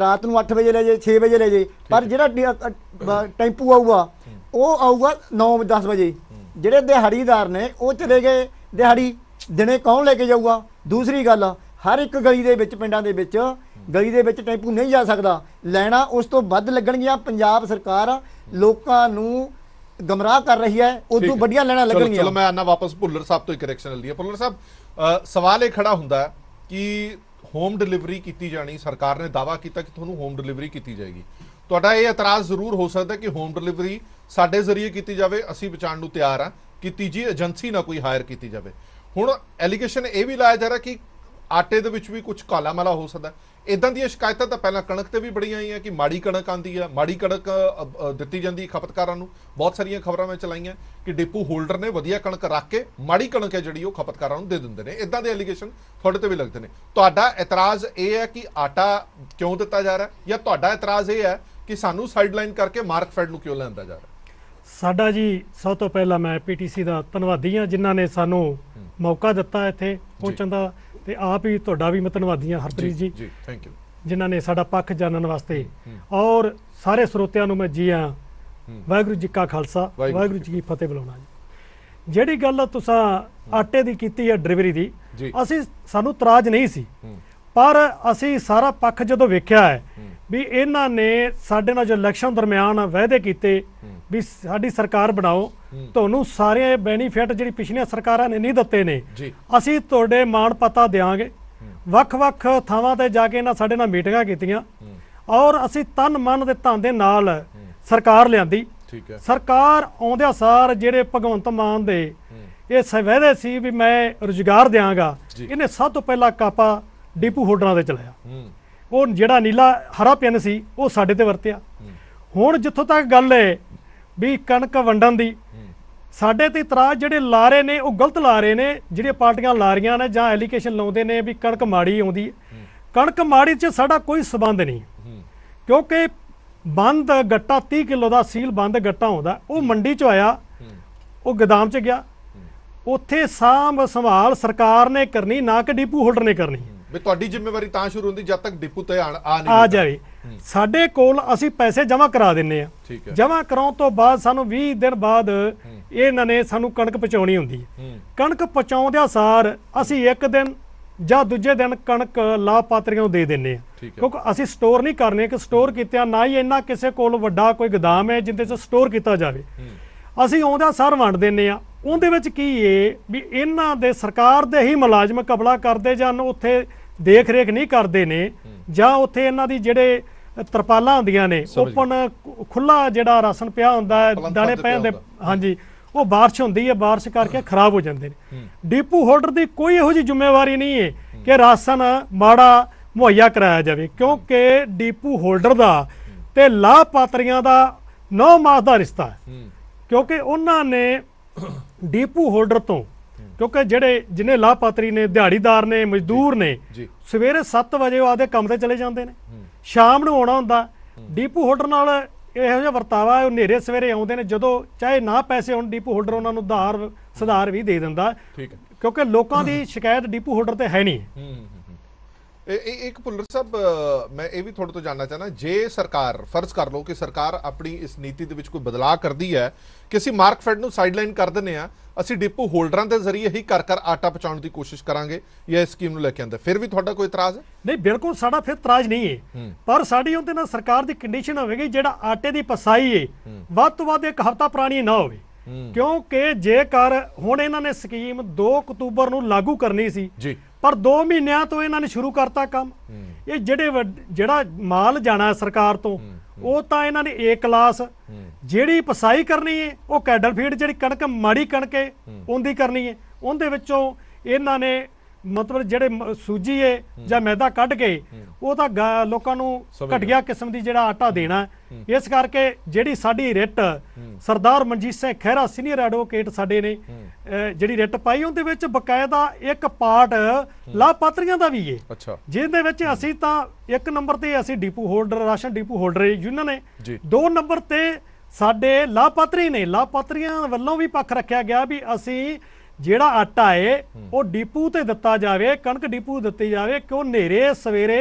ਰਾਤ ਨੂੰ 8 ਵਜੇ ਲੈ ਜੇ 6 ਵਜੇ ਲੈ ਜੇ ਪਰ ਜਿਹੜਾ ਟੈਂਪੂ ਆਊਗਾ ਉਹ ਆਊਗਾ 9-10 ਵਜੇ ਜਿਹੜੇ ਦਿਹਾੜੀਦਾਰ ਨੇ ਉਹ ਚਲੇ ਗਏ ਦਿਹਾੜੀ ਦਿਨੇ ਕੌਣ ਲੈ ਕੇ ਜਾਊਗਾ ਦੂਸਰੀ ਗੱਲ ਹਰ ਇੱਕ ਗਲੀ ਦੇ ਵਿੱਚ ਪਿੰਡਾਂ ਦੇ ਵਿੱਚ ਗਲੀ ਦੇ ਵਿੱਚ ਟੈਂਪੂ ਨਹੀਂ ਜਾ ਸਕਦਾ ਲੈਣਾ ਉਸ ਤੋਂ ਵੱਧ ਲੱਗਣਗੀਆਂ ਪੰਜਾਬ ਸਰਕਾਰ ਲੋਕਾਂ ਨੂੰ ਗਮਰਾਹ ਕਰ ਰਹੀ ਹੈ ਉਦੋਂ ਵੱਡੀਆਂ ਲੈਣਾ ਲੱਗਣਗੀਆਂ ਚਲੋ ਮੈਂ ਆਨਾ ਵਾਪਸ ਭੁੱਲਰ ਸਾਹਿਬ ਤੋਂ ਇੱਕ ਕਰੈਕਸ਼ਨ ਲਈ ਭੁੱਲਰ ਸਾਹਿਬ ਸਵਾਲ ਇਹ ਖੜਾ ਹੁੰਦਾ ਕਿ ਹੋਮ ਡਿਲੀਵਰੀ ਕੀਤੀ ਜਾਣੀ ਸਰਕਾਰ ਨੇ ਦਾਵਾ ਕੀਤਾ ਕਿ ਤੁਹਾਨੂੰ ਹੋਮ ਡਿਲੀਵਰੀ ਕੀਤੀ ਜਾਏਗੀ ਤੁਹਾਡਾ ਇਹ ਇਤਰਾਜ਼ ਜ਼ਰੂਰ ਹੋ ਸਕਦਾ ਕਿ ਹੋਮ ਡਿਲੀਵਰੀ ਸਾਡੇ ਜ਼ਰੀਏ ਕੀਤੀ ਜਾਵੇ ਅਸੀਂ ਬਚਾਉਣ ਨੂੰ ਤਿਆਰ ਆ ਕਿ ਜੀ ਏਜੰਸੀ ਨਾ ਕੋਈ ਹਾਇਰ ਕੀਤੀ ਜਾਵੇ ਹੁਣ ਐਲੀਗੇਸ਼ਨ ਇਹ ਵੀ ਲਾਇਆ ਜਾ ਰਿਹਾ ਕਿ ਆਟੇ ਦੇ ਵਿੱਚ ਵੀ ਕੁਝ ਕਾਲਾ ਮਲਾ ਹੋ ਸਕਦਾ ਇਦਾਂ ਦੀਆਂ ਸ਼ਿਕਾਇਤਾਂ ਤਾਂ ਪਹਿਲਾਂ ਕਣਕ ਤੇ ਵੀ ਬੜੀਆਂ ਆਈਆਂ ਕਿ ਮਾੜੀ ਕਣਕ ਆਂਦੀ ਆ ਮਾੜੀ ਕਣਕ ਦਿੱਤੀ ਜਾਂਦੀ ਖਪਤਕਾਰਾਂ ਨੂੰ ਬਹੁਤ ਸਾਰੀਆਂ ਖਬਰਾਂ ਮੈਂ ਚਲਾਈਆਂ ਕਿ ਡਿਪੂ ਹੋਲਡਰ ਨੇ ਵਧੀਆ ਕਣਕ ਰੱਖ ਕੇ ਮਾੜੀ ਕਣਕ ਹੈ ਜਿਹੜੀ ਉਹ ਖਪਤਕਾਰਾਂ ਨੂੰ ਦੇ ਦਿੰਦੇ ਨੇ ਇਦਾਂ ਦੇ ਐਲੀਗੇਸ਼ਨ ਤੁਹਾਡੇ ਤੇ ਵੀ ਲੱਗਦੇ ਨੇ ਤੁਹਾਡਾ ਇਤਰਾਜ਼ ਇਹ ਹੈ ਕਿ ਆਟਾ ਕਿਉਂ ਦਿੱਤਾ ਜਾ ਰਿਹਾ ਜਾਂ ਤੁਹਾਡਾ ਇਤਰਾਜ਼ ਇਹ ਹੈ ਕਿ ਸਾਨੂੰ ਸਾਈਡਲਾਈਨ ਕਰਕੇ ਮਾਰਕ ਫੈਡ ਨੂੰ ਕਿਉਂ ਲੈਂਦਾ ਜਾ ਰਿਹਾ ਸਾਡਾ ਜੀ ਸਭ ਤੋਂ ਪਹਿਲਾਂ ਮੈਂ ਪੀਟੀਸੀ ਦਾ ਧੰਨਵਾਦੀ ਹਾਂ ਜਿਨ੍ਹਾਂ ਨੇ ਸਾਨੂੰ ਮੌਕਾ ਦਿੱਤਾ ਇੱਥੇ ਪਹੁੰਚਣ ਦਾ ਤੇ ਆਪ ਹੀ ਤੁਹਾਡਾ ਵੀ ਮੈਂ ਹਰਪ੍ਰੀਤ ਜੀ ਜੀ ਥੈਂਕ ਯੂ ਜਿਨ੍ਹਾਂ ਨੇ ਸਾਡਾ ਪੱਖ ਜਾਣਨ ਵਾਸਤੇ ਔਰ ਸਾਰੇ ਸਰੋਤਿਆਂ ਨੂੰ ਮੈਂ ਜੀ ਆ ਵਾਹਿਗੁਰੂ ਜੀ ਕਾ ਖਾਲਸਾ ਵਾਹਿਗੁਰੂ ਜੀ ਕੀ ਫਤਿਹ ਬੁਲਾਉਣਾ ਜੀ ਜਿਹੜੀ ਗੱਲ ਤੁਸੀਂ ਆਟੇ ਦੀ ਕੀਤੀ ਹੈ ਡਿਲੀਵਰੀ ਦੀ ਅਸੀਂ ਸਾਨੂੰ ਤਰਾਜ ਨਹੀਂ ਸੀ ਪਰ ਅਸੀਂ ਸਾਰਾ ਪੱਖ ਜਦੋਂ ਵੇਖਿਆ ਹੈ ਵੀ ਇਹਨਾਂ ਨੇ ਸਾਡੇ ਨਾਲ ਜੋ ਇਲੈਕਸ਼ਨ ਦਰਮਿਆਨ ਵਾਅਦੇ ਕੀਤੇ ਵੀ ਸਾਡੀ ਸਰਕਾਰ ਬਣਾਓ ਤੁਹਾਨੂੰ ਸਾਰੇ ਬੈਨੀਫਿਟ ਜਿਹੜੀ ਪਿਛਲੀਆਂ ਸਰਕਾਰਾਂ ਨੇ ਨਹੀਂ ਦਿੱਤੇ ਨੇ ਅਸੀਂ ਤੁਹਾਡੇ ਮਾਣ ਪਤਾ ਦੇਾਂਗੇ ਵੱਖ-ਵੱਖ ਥਾਵਾਂ ਤੇ ਜਾ ਕੇ ਇਹਨਾਂ ਸਾਡੇ ਨਾਲ ਮੀਟਿੰਗਾਂ ਕੀਤੀਆਂ ਔਰ ਅਸੀਂ ਤਨ ਮਨ ਦੇ ਧਨ ਦੇ ਨਾਲ ਸਰਕਾਰ ਲਿਆਂਦੀ ਠੀਕ ਹੈ ਸਰਕਾਰ ਆਉਂਦਿਆ ਸਾਰ ਜਿਹੜੇ ਭਗਵੰਤ ਮਾਨ ਦੇ ਇਹ ਸਵੈਦੇ ਸੀ ਵੀ ਮੈਂ ਰੁਜ਼ਗਾਰ ਦੇਵਾਂਗਾ ਇਹਨੇ ਸਭ ਤੋਂ ਪਹਿਲਾਂ ਕਾਪਾ ਡੀਪੂ ਹੋਟਲਾਂ ਦੇ ਚਲਾਇਆ ਉਹ ਜਿਹੜਾ ਨੀਲਾ ਹਰਾ ਪਿੰਨ ਸੀ ਉਹ ਸਾਡੇ ਤੇ ਵਰਤਿਆ ਹੁਣ ਜਿੱਥੋਂ ਤੱਕ ਗੱਲ ਹੈ ਵੀ ਕਣਕ ਵੰਡਣ ਦੀ ਸਾਡੇ ਤੇ ਇਤਰਾਜ਼ ਜਿਹੜੇ ਲਾ ਰਹੇ ਨੇ ਉਹ ਗਲਤ ਲਾ ਰਹੇ ਨੇ ਜਿਹੜੀਆਂ ਪਾਰਟੀਆਂ ਲਾ ਰਹੀਆਂ ਨੇ ਜਾਂ ਐਲੀਗੇਸ਼ਨ ਲਾਉਂਦੇ ਨੇ ਵੀ ਕਣਕ ਮਾੜੀ ਆਉਂਦੀ ਕਣਕ ਮਾੜੀ 'ਚ ਸਾਡਾ ਕੋਈ ਸਬੰਧ ਨਹੀਂ ਕਿਉਂਕਿ ਬੰਦ ਗੱਟਾ 30 ਕਿਲੋ ਦਾ ਸੀਲ ਬੰਦ ਗੱਟਾ ਆਉਂਦਾ ਉਹ ਮੰਡੀ 'ਚ ਆਇਆ ਉਹ ਗਦਾਮ 'ਚ ਗਿਆ ਉੱਥੇ ਸਾਂਭ ਸੰਭਾਲ ਸਰਕਾਰ ਨੇ ਕਰਨੀ ਨਾ ਕਿ ਡਿਪੂ ਹੋਲਡਰ ਨੇ ਕਰਨੀ ਵੀ ਤੁਹਾਡੀ ਜ਼ਿੰਮੇਵਾਰੀ ਤਾਂ ਸ਼ੁਰੂ ਹੁੰਦੀ ਜਦ ਤੱਕ ਡਿਪੂ ਤੇ ਆ ਨਹੀਂ ਆ ਜਾਵੇ ਸਾਡੇ ਕੋਲ ਅਸੀਂ ਪੈਸੇ ਜਮ੍ਹਾਂ ਕਰਾ ਦਿੰਨੇ ਆ ਜਮ੍ਹਾਂ ਕਰਾਉਣ ਤੋਂ ਬਾਅਦ ਸਾਨੂੰ 20 ਦਿਨ ਬਾਅਦ ਇਹ ਇਹਨਾਂ ਨੇ ਸਾਨੂੰ ਕਣਕ ਪਹੁੰਚਾਉਣੀ ਹੁੰਦੀ ਹੈ ਕਣਕ ਪਚਾਉਂਦਿਆਂ ਸਾਰ ਅਸੀਂ ਇੱਕ ਦਿਨ ਜਾਂ ਦੂਜੇ ਦਿਨ ਕਣਕ ਲਾਭਪਾਤਰੀਆਂ ਨੂੰ ਦੇ ਦਿੰਨੇ ਆ ਕਿਉਂਕਿ ਅਸੀਂ ਸਟੋਰ ਨਹੀਂ ਕਰਨੇ ਕਿ ਸਟੋਰ ਕੀਤਿਆ ਨਾ ਹੀ ਇੰਨਾ ਕਿਸੇ ਕੋਲ ਵੱਡਾ ਕੋਈ ਗਦਾਮ ਹੈ ਜਿੰਦੇ 'ਚ ਸਟੋਰ ਕੀਤਾ ਜਾਵੇ ਅਸੀਂ ਆਉਂਦਾ ਸਾਰ ਵੰਡ ਦਿੰਨੇ ਆ ਉਹਦੇ ਵਿੱਚ ਕੀ ਏ ਵੀ ਇਹਨਾਂ ਦੇ ਸਰਕਾਰ ਦੇ ਹੀ ਮੁਲਾਜ਼ਮ ਕਬਲਾ ਕਰਦੇ ਜਾਂ ਉੱਥੇ ਦੇਖ ਰੇਖ ਨਹੀਂ ਕਰਦੇ ਨੇ ਜਾਂ ਉੱਥੇ ਇਹਨਾਂ ਦੀ ਜਿਹੜੇ ਤਰਪਾਲਾਂ ਹੁੰਦੀਆਂ ਨੇ ਓਪਨ ਖੁੱਲਾ ਜਿਹੜਾ ਰਾਸ਼ਨ ਪਿਆ ਹੁੰਦਾ ਹੈ ਦਾਣੇ ਪਏ ਹੁੰਦੇ ਹਾਂਜੀ ਉਹ بارش ਹੁੰਦੀ ਹੈ بارش ਕਰਕੇ ਖਰਾਬ ਹੋ ਜਾਂਦੇ ਨੇ ਡੀਪੂ ਹੋਲਡਰ ਦੀ ਕੋਈ ਇਹੋ ਜੀ ਜ਼ਿੰਮੇਵਾਰੀ ਨਹੀਂ ਹੈ ਕਿ ਰਾਸ਼ਨ ਮਾੜਾ ਮੁਹੱਈਆ ਕਰਾਇਆ ਜਾਵੇ ਕਿਉਂਕਿ ਡੀਪੂ ਹੋਲਡਰ ਦਾ ਤੇ ਲਾਭਪਾਤਰੀਆਂ ਦਾ 9 ਮਾਸ ਦਾ ਰਿਸ਼ਤਾ ਹੈ ਕਿਉਂਕਿ ਉਹਨਾਂ ਨੇ ਡੀਪੂ ਹੋਲਡਰ ਤੋਂ ਕਿਉਂਕਿ ਜਿਹੜੇ ਜਿਨੇ ਲਾਭਪਾਤਰੀ ਨੇ ਦਿਹਾੜੀਦਾਰ ਨੇ ਮਜ਼ਦੂਰ ਨੇ ਸਵੇਰੇ 7 ਵਜੇ ਉਹ ਆਦੇ ਕੰਮ ਤੇ ਚਲੇ ਜਾਂਦੇ ਨੇ ਸ਼ਾਮ ਨੂੰ ਆਉਣਾ ਹੁੰਦਾ ਡੀਪੂ ਹੋਲਡਰ ਨਾਲ ਇਹੋ ਜਿਹਾ ਵਰਤਾਵਾ ਉਹ ਨੇਰੇ ਸਵੇਰੇ ਆਉਂਦੇ ਨੇ ਜਦੋਂ ਚਾਹੇ ਨਾ ਪੈਸੇ ਹੋਣ ਡੀਪੂ ਹੋਲਡਰ ਉਹਨਾਂ ਨੂੰ ਉਧਾਰ ਸੁਧਾਰ ਵੀ ਦੇ ਦਿੰਦਾ ਠੀਕ ਹੈ ਕਿਉਂਕਿ ਲੋਕਾਂ ਦੀ ਸ਼ਿਕਾਇਤ ਡੀਪੂ ਹੋਲਡਰ ਤੇ ਹੈ ਨਹੀਂ ਹੂੰ ਇੱਕ ਭੁੱਲਰ ਸਾਹਿਬ ਮੈਂ ਇਹ ਵੀ ਤੁਹਾਡੇ ਤੋਂ ਜਾਨਣਾ ਚਾਹਨਾ ਜੇ ਸਰਕਾਰ ਫਰਜ਼ ਕਰ ਲਓ ਕਿ ਸਰਕਾਰ ਆਪਣੀ ਇਸ ਨੀਤੀ ਦੇ ਵਿੱਚ ਕੋਈ ਬਦਲਾਅ ਕਰਦੀ ਹੈ ਕਿ ਅਸੀਂ ਮਾਰਕ ਫੈਡ ਨੂੰ ਸਾਈਡਲਾਈਨ ਕਰ ਦਿੰਨੇ ਆ ਅਸੀਂ ਡਿਪੂ ਹੋਲਡਰਾਂ ਦੇ ਜ਼ਰੀਏ ਹੀ ਕਰ ਕਰ ਆਟਾ ਪਹੁੰਚਾਉਣ ਦੀ ਕੋਸ਼ਿਸ਼ ਕਰਾਂਗੇ ਜਾਂ ਇਸ ਸਕੀਮ ਨੂੰ ਲੈ ਕੇ ਆਂਦਾ ਫਿਰ ਵੀ ਤੁਹਾਡਾ ਕੋਈ ਇਤਰਾਜ਼ ਨਹੀਂ ਬਿਲਕੁਲ ਸਾਡਾ ਫਿਰ ਇਤਰਾਜ਼ ਨਹੀਂ ਹੈ ਪਰ ਸਾਡੀ ਉਹਦੇ ਨਾਲ ਸਰਕਾਰ ਦੀ ਕੰਡੀਸ਼ਨ ਹੋਵੇਗੀ ਜਿਹੜਾ ਆਟੇ ਦੀ ਪਸਾਈ ਹੈ ਵੱਧ ਤੋਂ ਵੱਧ ਇੱਕ ਹਫ਼ਤਾ ਪੁਰਾਣੀ ਨਾ ਹੋਵੇ ਕਿਉਂਕਿ ਜੇਕਰ ਹੁਣ ਇਹਨਾਂ ਨੇ ਸਕੀਮ 2 ਅਕਤੂਬਰ ਨੂੰ ਲਾਗੂ ਕਰਨੀ ਸੀ ਜੀ ਪਰ 2 ਮਹੀਨਿਆਂ ਤੋਂ ਇਹਨਾਂ ਨੇ ਸ਼ੁਰੂ ਕਰਤਾ ਕੰਮ ਇਹ ਜਿਹੜੇ ਜਿਹੜਾ ਮਾਲ ਜਾਣਾ ਸਰਕਾਰ ਤੋਂ ਉਹ ਤਾਂ ਇਹਨਾਂ ਨੇ ਏ ਕਲਾਸ ਜਿਹੜੀ ਪਸਾਈ ਕਰਨੀ ਹੈ ਉਹ ਕੈਡਲ ਫੀਡ ਜਿਹੜੀ ਕਣਕ ਮਾੜੀ ਕਣਕੇ ਉਹਦੀ ਕਰਨੀ ਹੈ ਉਹਦੇ ਵਿੱਚੋਂ ਇਹਨਾਂ ਨੇ ਮਤਲਬ ਜਿਹੜੇ ਸੂਜੀ ਏ ਜਾਂ ਮੈਦਾ ਕੱਢ ਕੇ ਉਹ ਤਾਂ ਲੋਕਾਂ ਨੂੰ ਘਟਿਆ ਕਿਸਮ ਦੀ ਜਿਹੜਾ ਆਟਾ ਦੇਣਾ ਇਸ ਕਰਕੇ ਜਿਹੜੀ ਸਾਡੀ writ Sardar Manjit Singh Khaira senior advocate ਸਾਡੇ ਨੇ ਜਿਹੜੀ ਰਿੱਟ ਪਾਈ ਉਹਦੇ ਵਿੱਚ ਬਕਾਇਦਾ ਇੱਕ ਪਾਰਟ ਲਾਭਪਾਤਰੀਆਂ ਦਾ ਵੀ ਏ ਜਿਹਦੇ ਵਿੱਚ ਅਸੀਂ ਤਾਂ ਇੱਕ ਨੰਬਰ ਤੇ ਅਸੀਂ depot holder ration depot holder union ਨੇ ਦੋ ਨੰਬਰ ਤੇ ਸਾਡੇ ਲਾਭਪਾਤਰੀ ਨੇ ਲਾਭਪਾਤਰੀਆਂ ਵੱਲੋਂ ਵੀ ਪੱਖ ਰੱਖਿਆ ਗਿਆ ਵੀ ਅਸੀਂ ਜਿਹੜਾ ਆਟਾ ਏ ਉਹ ਡਿਪੂ ਤੇ ਦਿੱਤਾ ਜਾਵੇ ਕਣਕ ਡਿਪੂ ਦਿੱਤੀ ਜਾਵੇ ਕਿਉਂ ਨੇਰੇ ਸਵੇਰੇ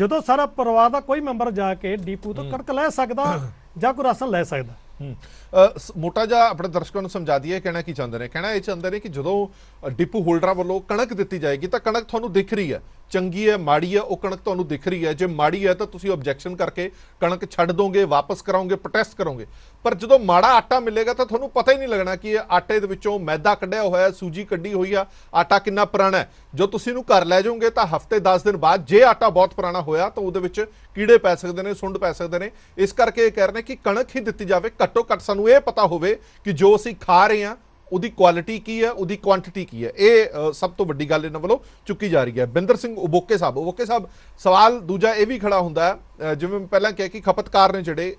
ਜਦੋਂ ਸਾਰਾ ਪਰਿਵਾਰ ਦਾ ਕੋਈ ਮੈਂਬਰ ਜਾ ਕੇ ਡਿਪੂ ਤੋਂ ਕਣਕ ਲੈ ਸਕਦਾ ਜਾਂ ਕੋਈ ਰਾਸ਼ਨ ਲੈ ਸਕਦਾ ਮੋਟਾ ਜਿਹਾ ਆਪਣੇ ਦਰਸ਼ਕਾਂ ਨੂੰ ਸਮਝਾ ਦਈਏ ਕਹਿਣਾ ਕੀ ਚਾਹੁੰਦੇ ਨੇ ਕਹਿਣਾ ਇਹ ਚਾਹੁੰਦੇ ਨੇ ਕਿ ਜਦੋਂ ਡਿਪੂ ਹੋਲਡਰਾਂ ਵੱਲੋਂ ਕਣਕ ਦਿੱਤੀ ਜਾਏਗੀ ਤਾਂ ਕਣਕ ਤੁਹਾਨੂੰ ਦਿਖ ਰਹੀ ਹੈ ਚੰਗੀ ਹੈ ਮਾੜੀ ਹੈ ਉਹ ਕਣਕ ਤੁਹਾਨੂੰ ਦਿਖ ਰਹੀ ਹੈ ਜੇ ਮਾੜੀ ਹੈ ਤਾਂ ਤੁਸੀਂ ਆਬਜੈਕਸ਼ਨ ਕਰਕੇ ਕਣਕ ਛੱਡ ਦੋਗੇ ਵਾਪਸ ਕਰਾਓਗੇ ਪ੍ਰੋਟੈਸਟ ਕਰੋਗੇ ਪਰ ਜਦੋਂ ਮਾੜਾ ਆਟਾ ਮਿਲੇਗਾ ਤਾਂ ਤੁਹਾਨੂੰ ਪਤਾ ਹੀ ਨਹੀਂ ਲੱਗਣਾ ਕਿ ਇਹ ਆਟੇ ਦੇ ਵਿੱਚੋਂ ਮੈਦਾ ਕੱਢਿਆ ਹੋਇਆ ਹੈ ਸੂਜੀ ਕੱਢੀ ਹੋਈ ਆ ਆਟਾ ਕਿੰਨਾ ਪੁਰਾਣਾ ਹੈ ਜੋ ਤੁਸੀਂ ਇਹਨੂੰ ਘਰ ਲੈ ਜਾਓਗੇ ਤਾਂ ਹਫਤੇ 10 ਦਿਨ ਬਾਅਦ ਜੇ ਆਟਾ ਬਹੁਤ ਪੁਰਾਣਾ ਹੋਇਆ ਤਾਂ ਉਹਦੇ ਵਿੱਚ ਕੀੜੇ ਪੈ ਸਕਦੇ ਨੇ ਸੁੰਡ ਪੈ ਸਕਦੇ ਨੇ ਇਸ ਕਰਕੇ ਇਹ ਕਹਿ ਰਹੇ ਨੇ ਕਿ ਕਣਕ ਹੀ ਦਿੱਤੀ ਜਾਵੇ ਘੱਟੋ ਘੱਟ ਸਾਨੂੰ ਇਹ ਪਤਾ ਹੋਵੇ ਕਿ ਜੋ ਅਸੀਂ ਖਾ ਰਹੇ ਹਾਂ ਉਹਦੀ ਕੁਆਲਿਟੀ ਕੀ ਹੈ ਉਹਦੀ ਕੁਆਂਟੀਟੀ ਕੀ ਹੈ ਇਹ ਸਭ ਤੋਂ ਵੱਡੀ ਗੱਲ ਇਹਨਾਂ ਵੱਲੋਂ ਚੁੱਕੀ ਜਾ ਰਹੀ ਹੈ ਬਿੰਦਰ ਸਿੰਘ ਉਬੋਕੇ ਸਾਹਿਬ ਉਬੋਕੇ ਸਾਹਿਬ ਸਵਾਲ ਦੂਜਾ ਇਹ ਵੀ ਖੜਾ ਹੁੰਦਾ ਜਿਵੇਂ ਜਿਵੇਂ ਪਹਿਲਾਂ ਕਿਹਾ ਕਿ ਖਪਤਕਾਰ ਨੇ ਜਿਹੜੇ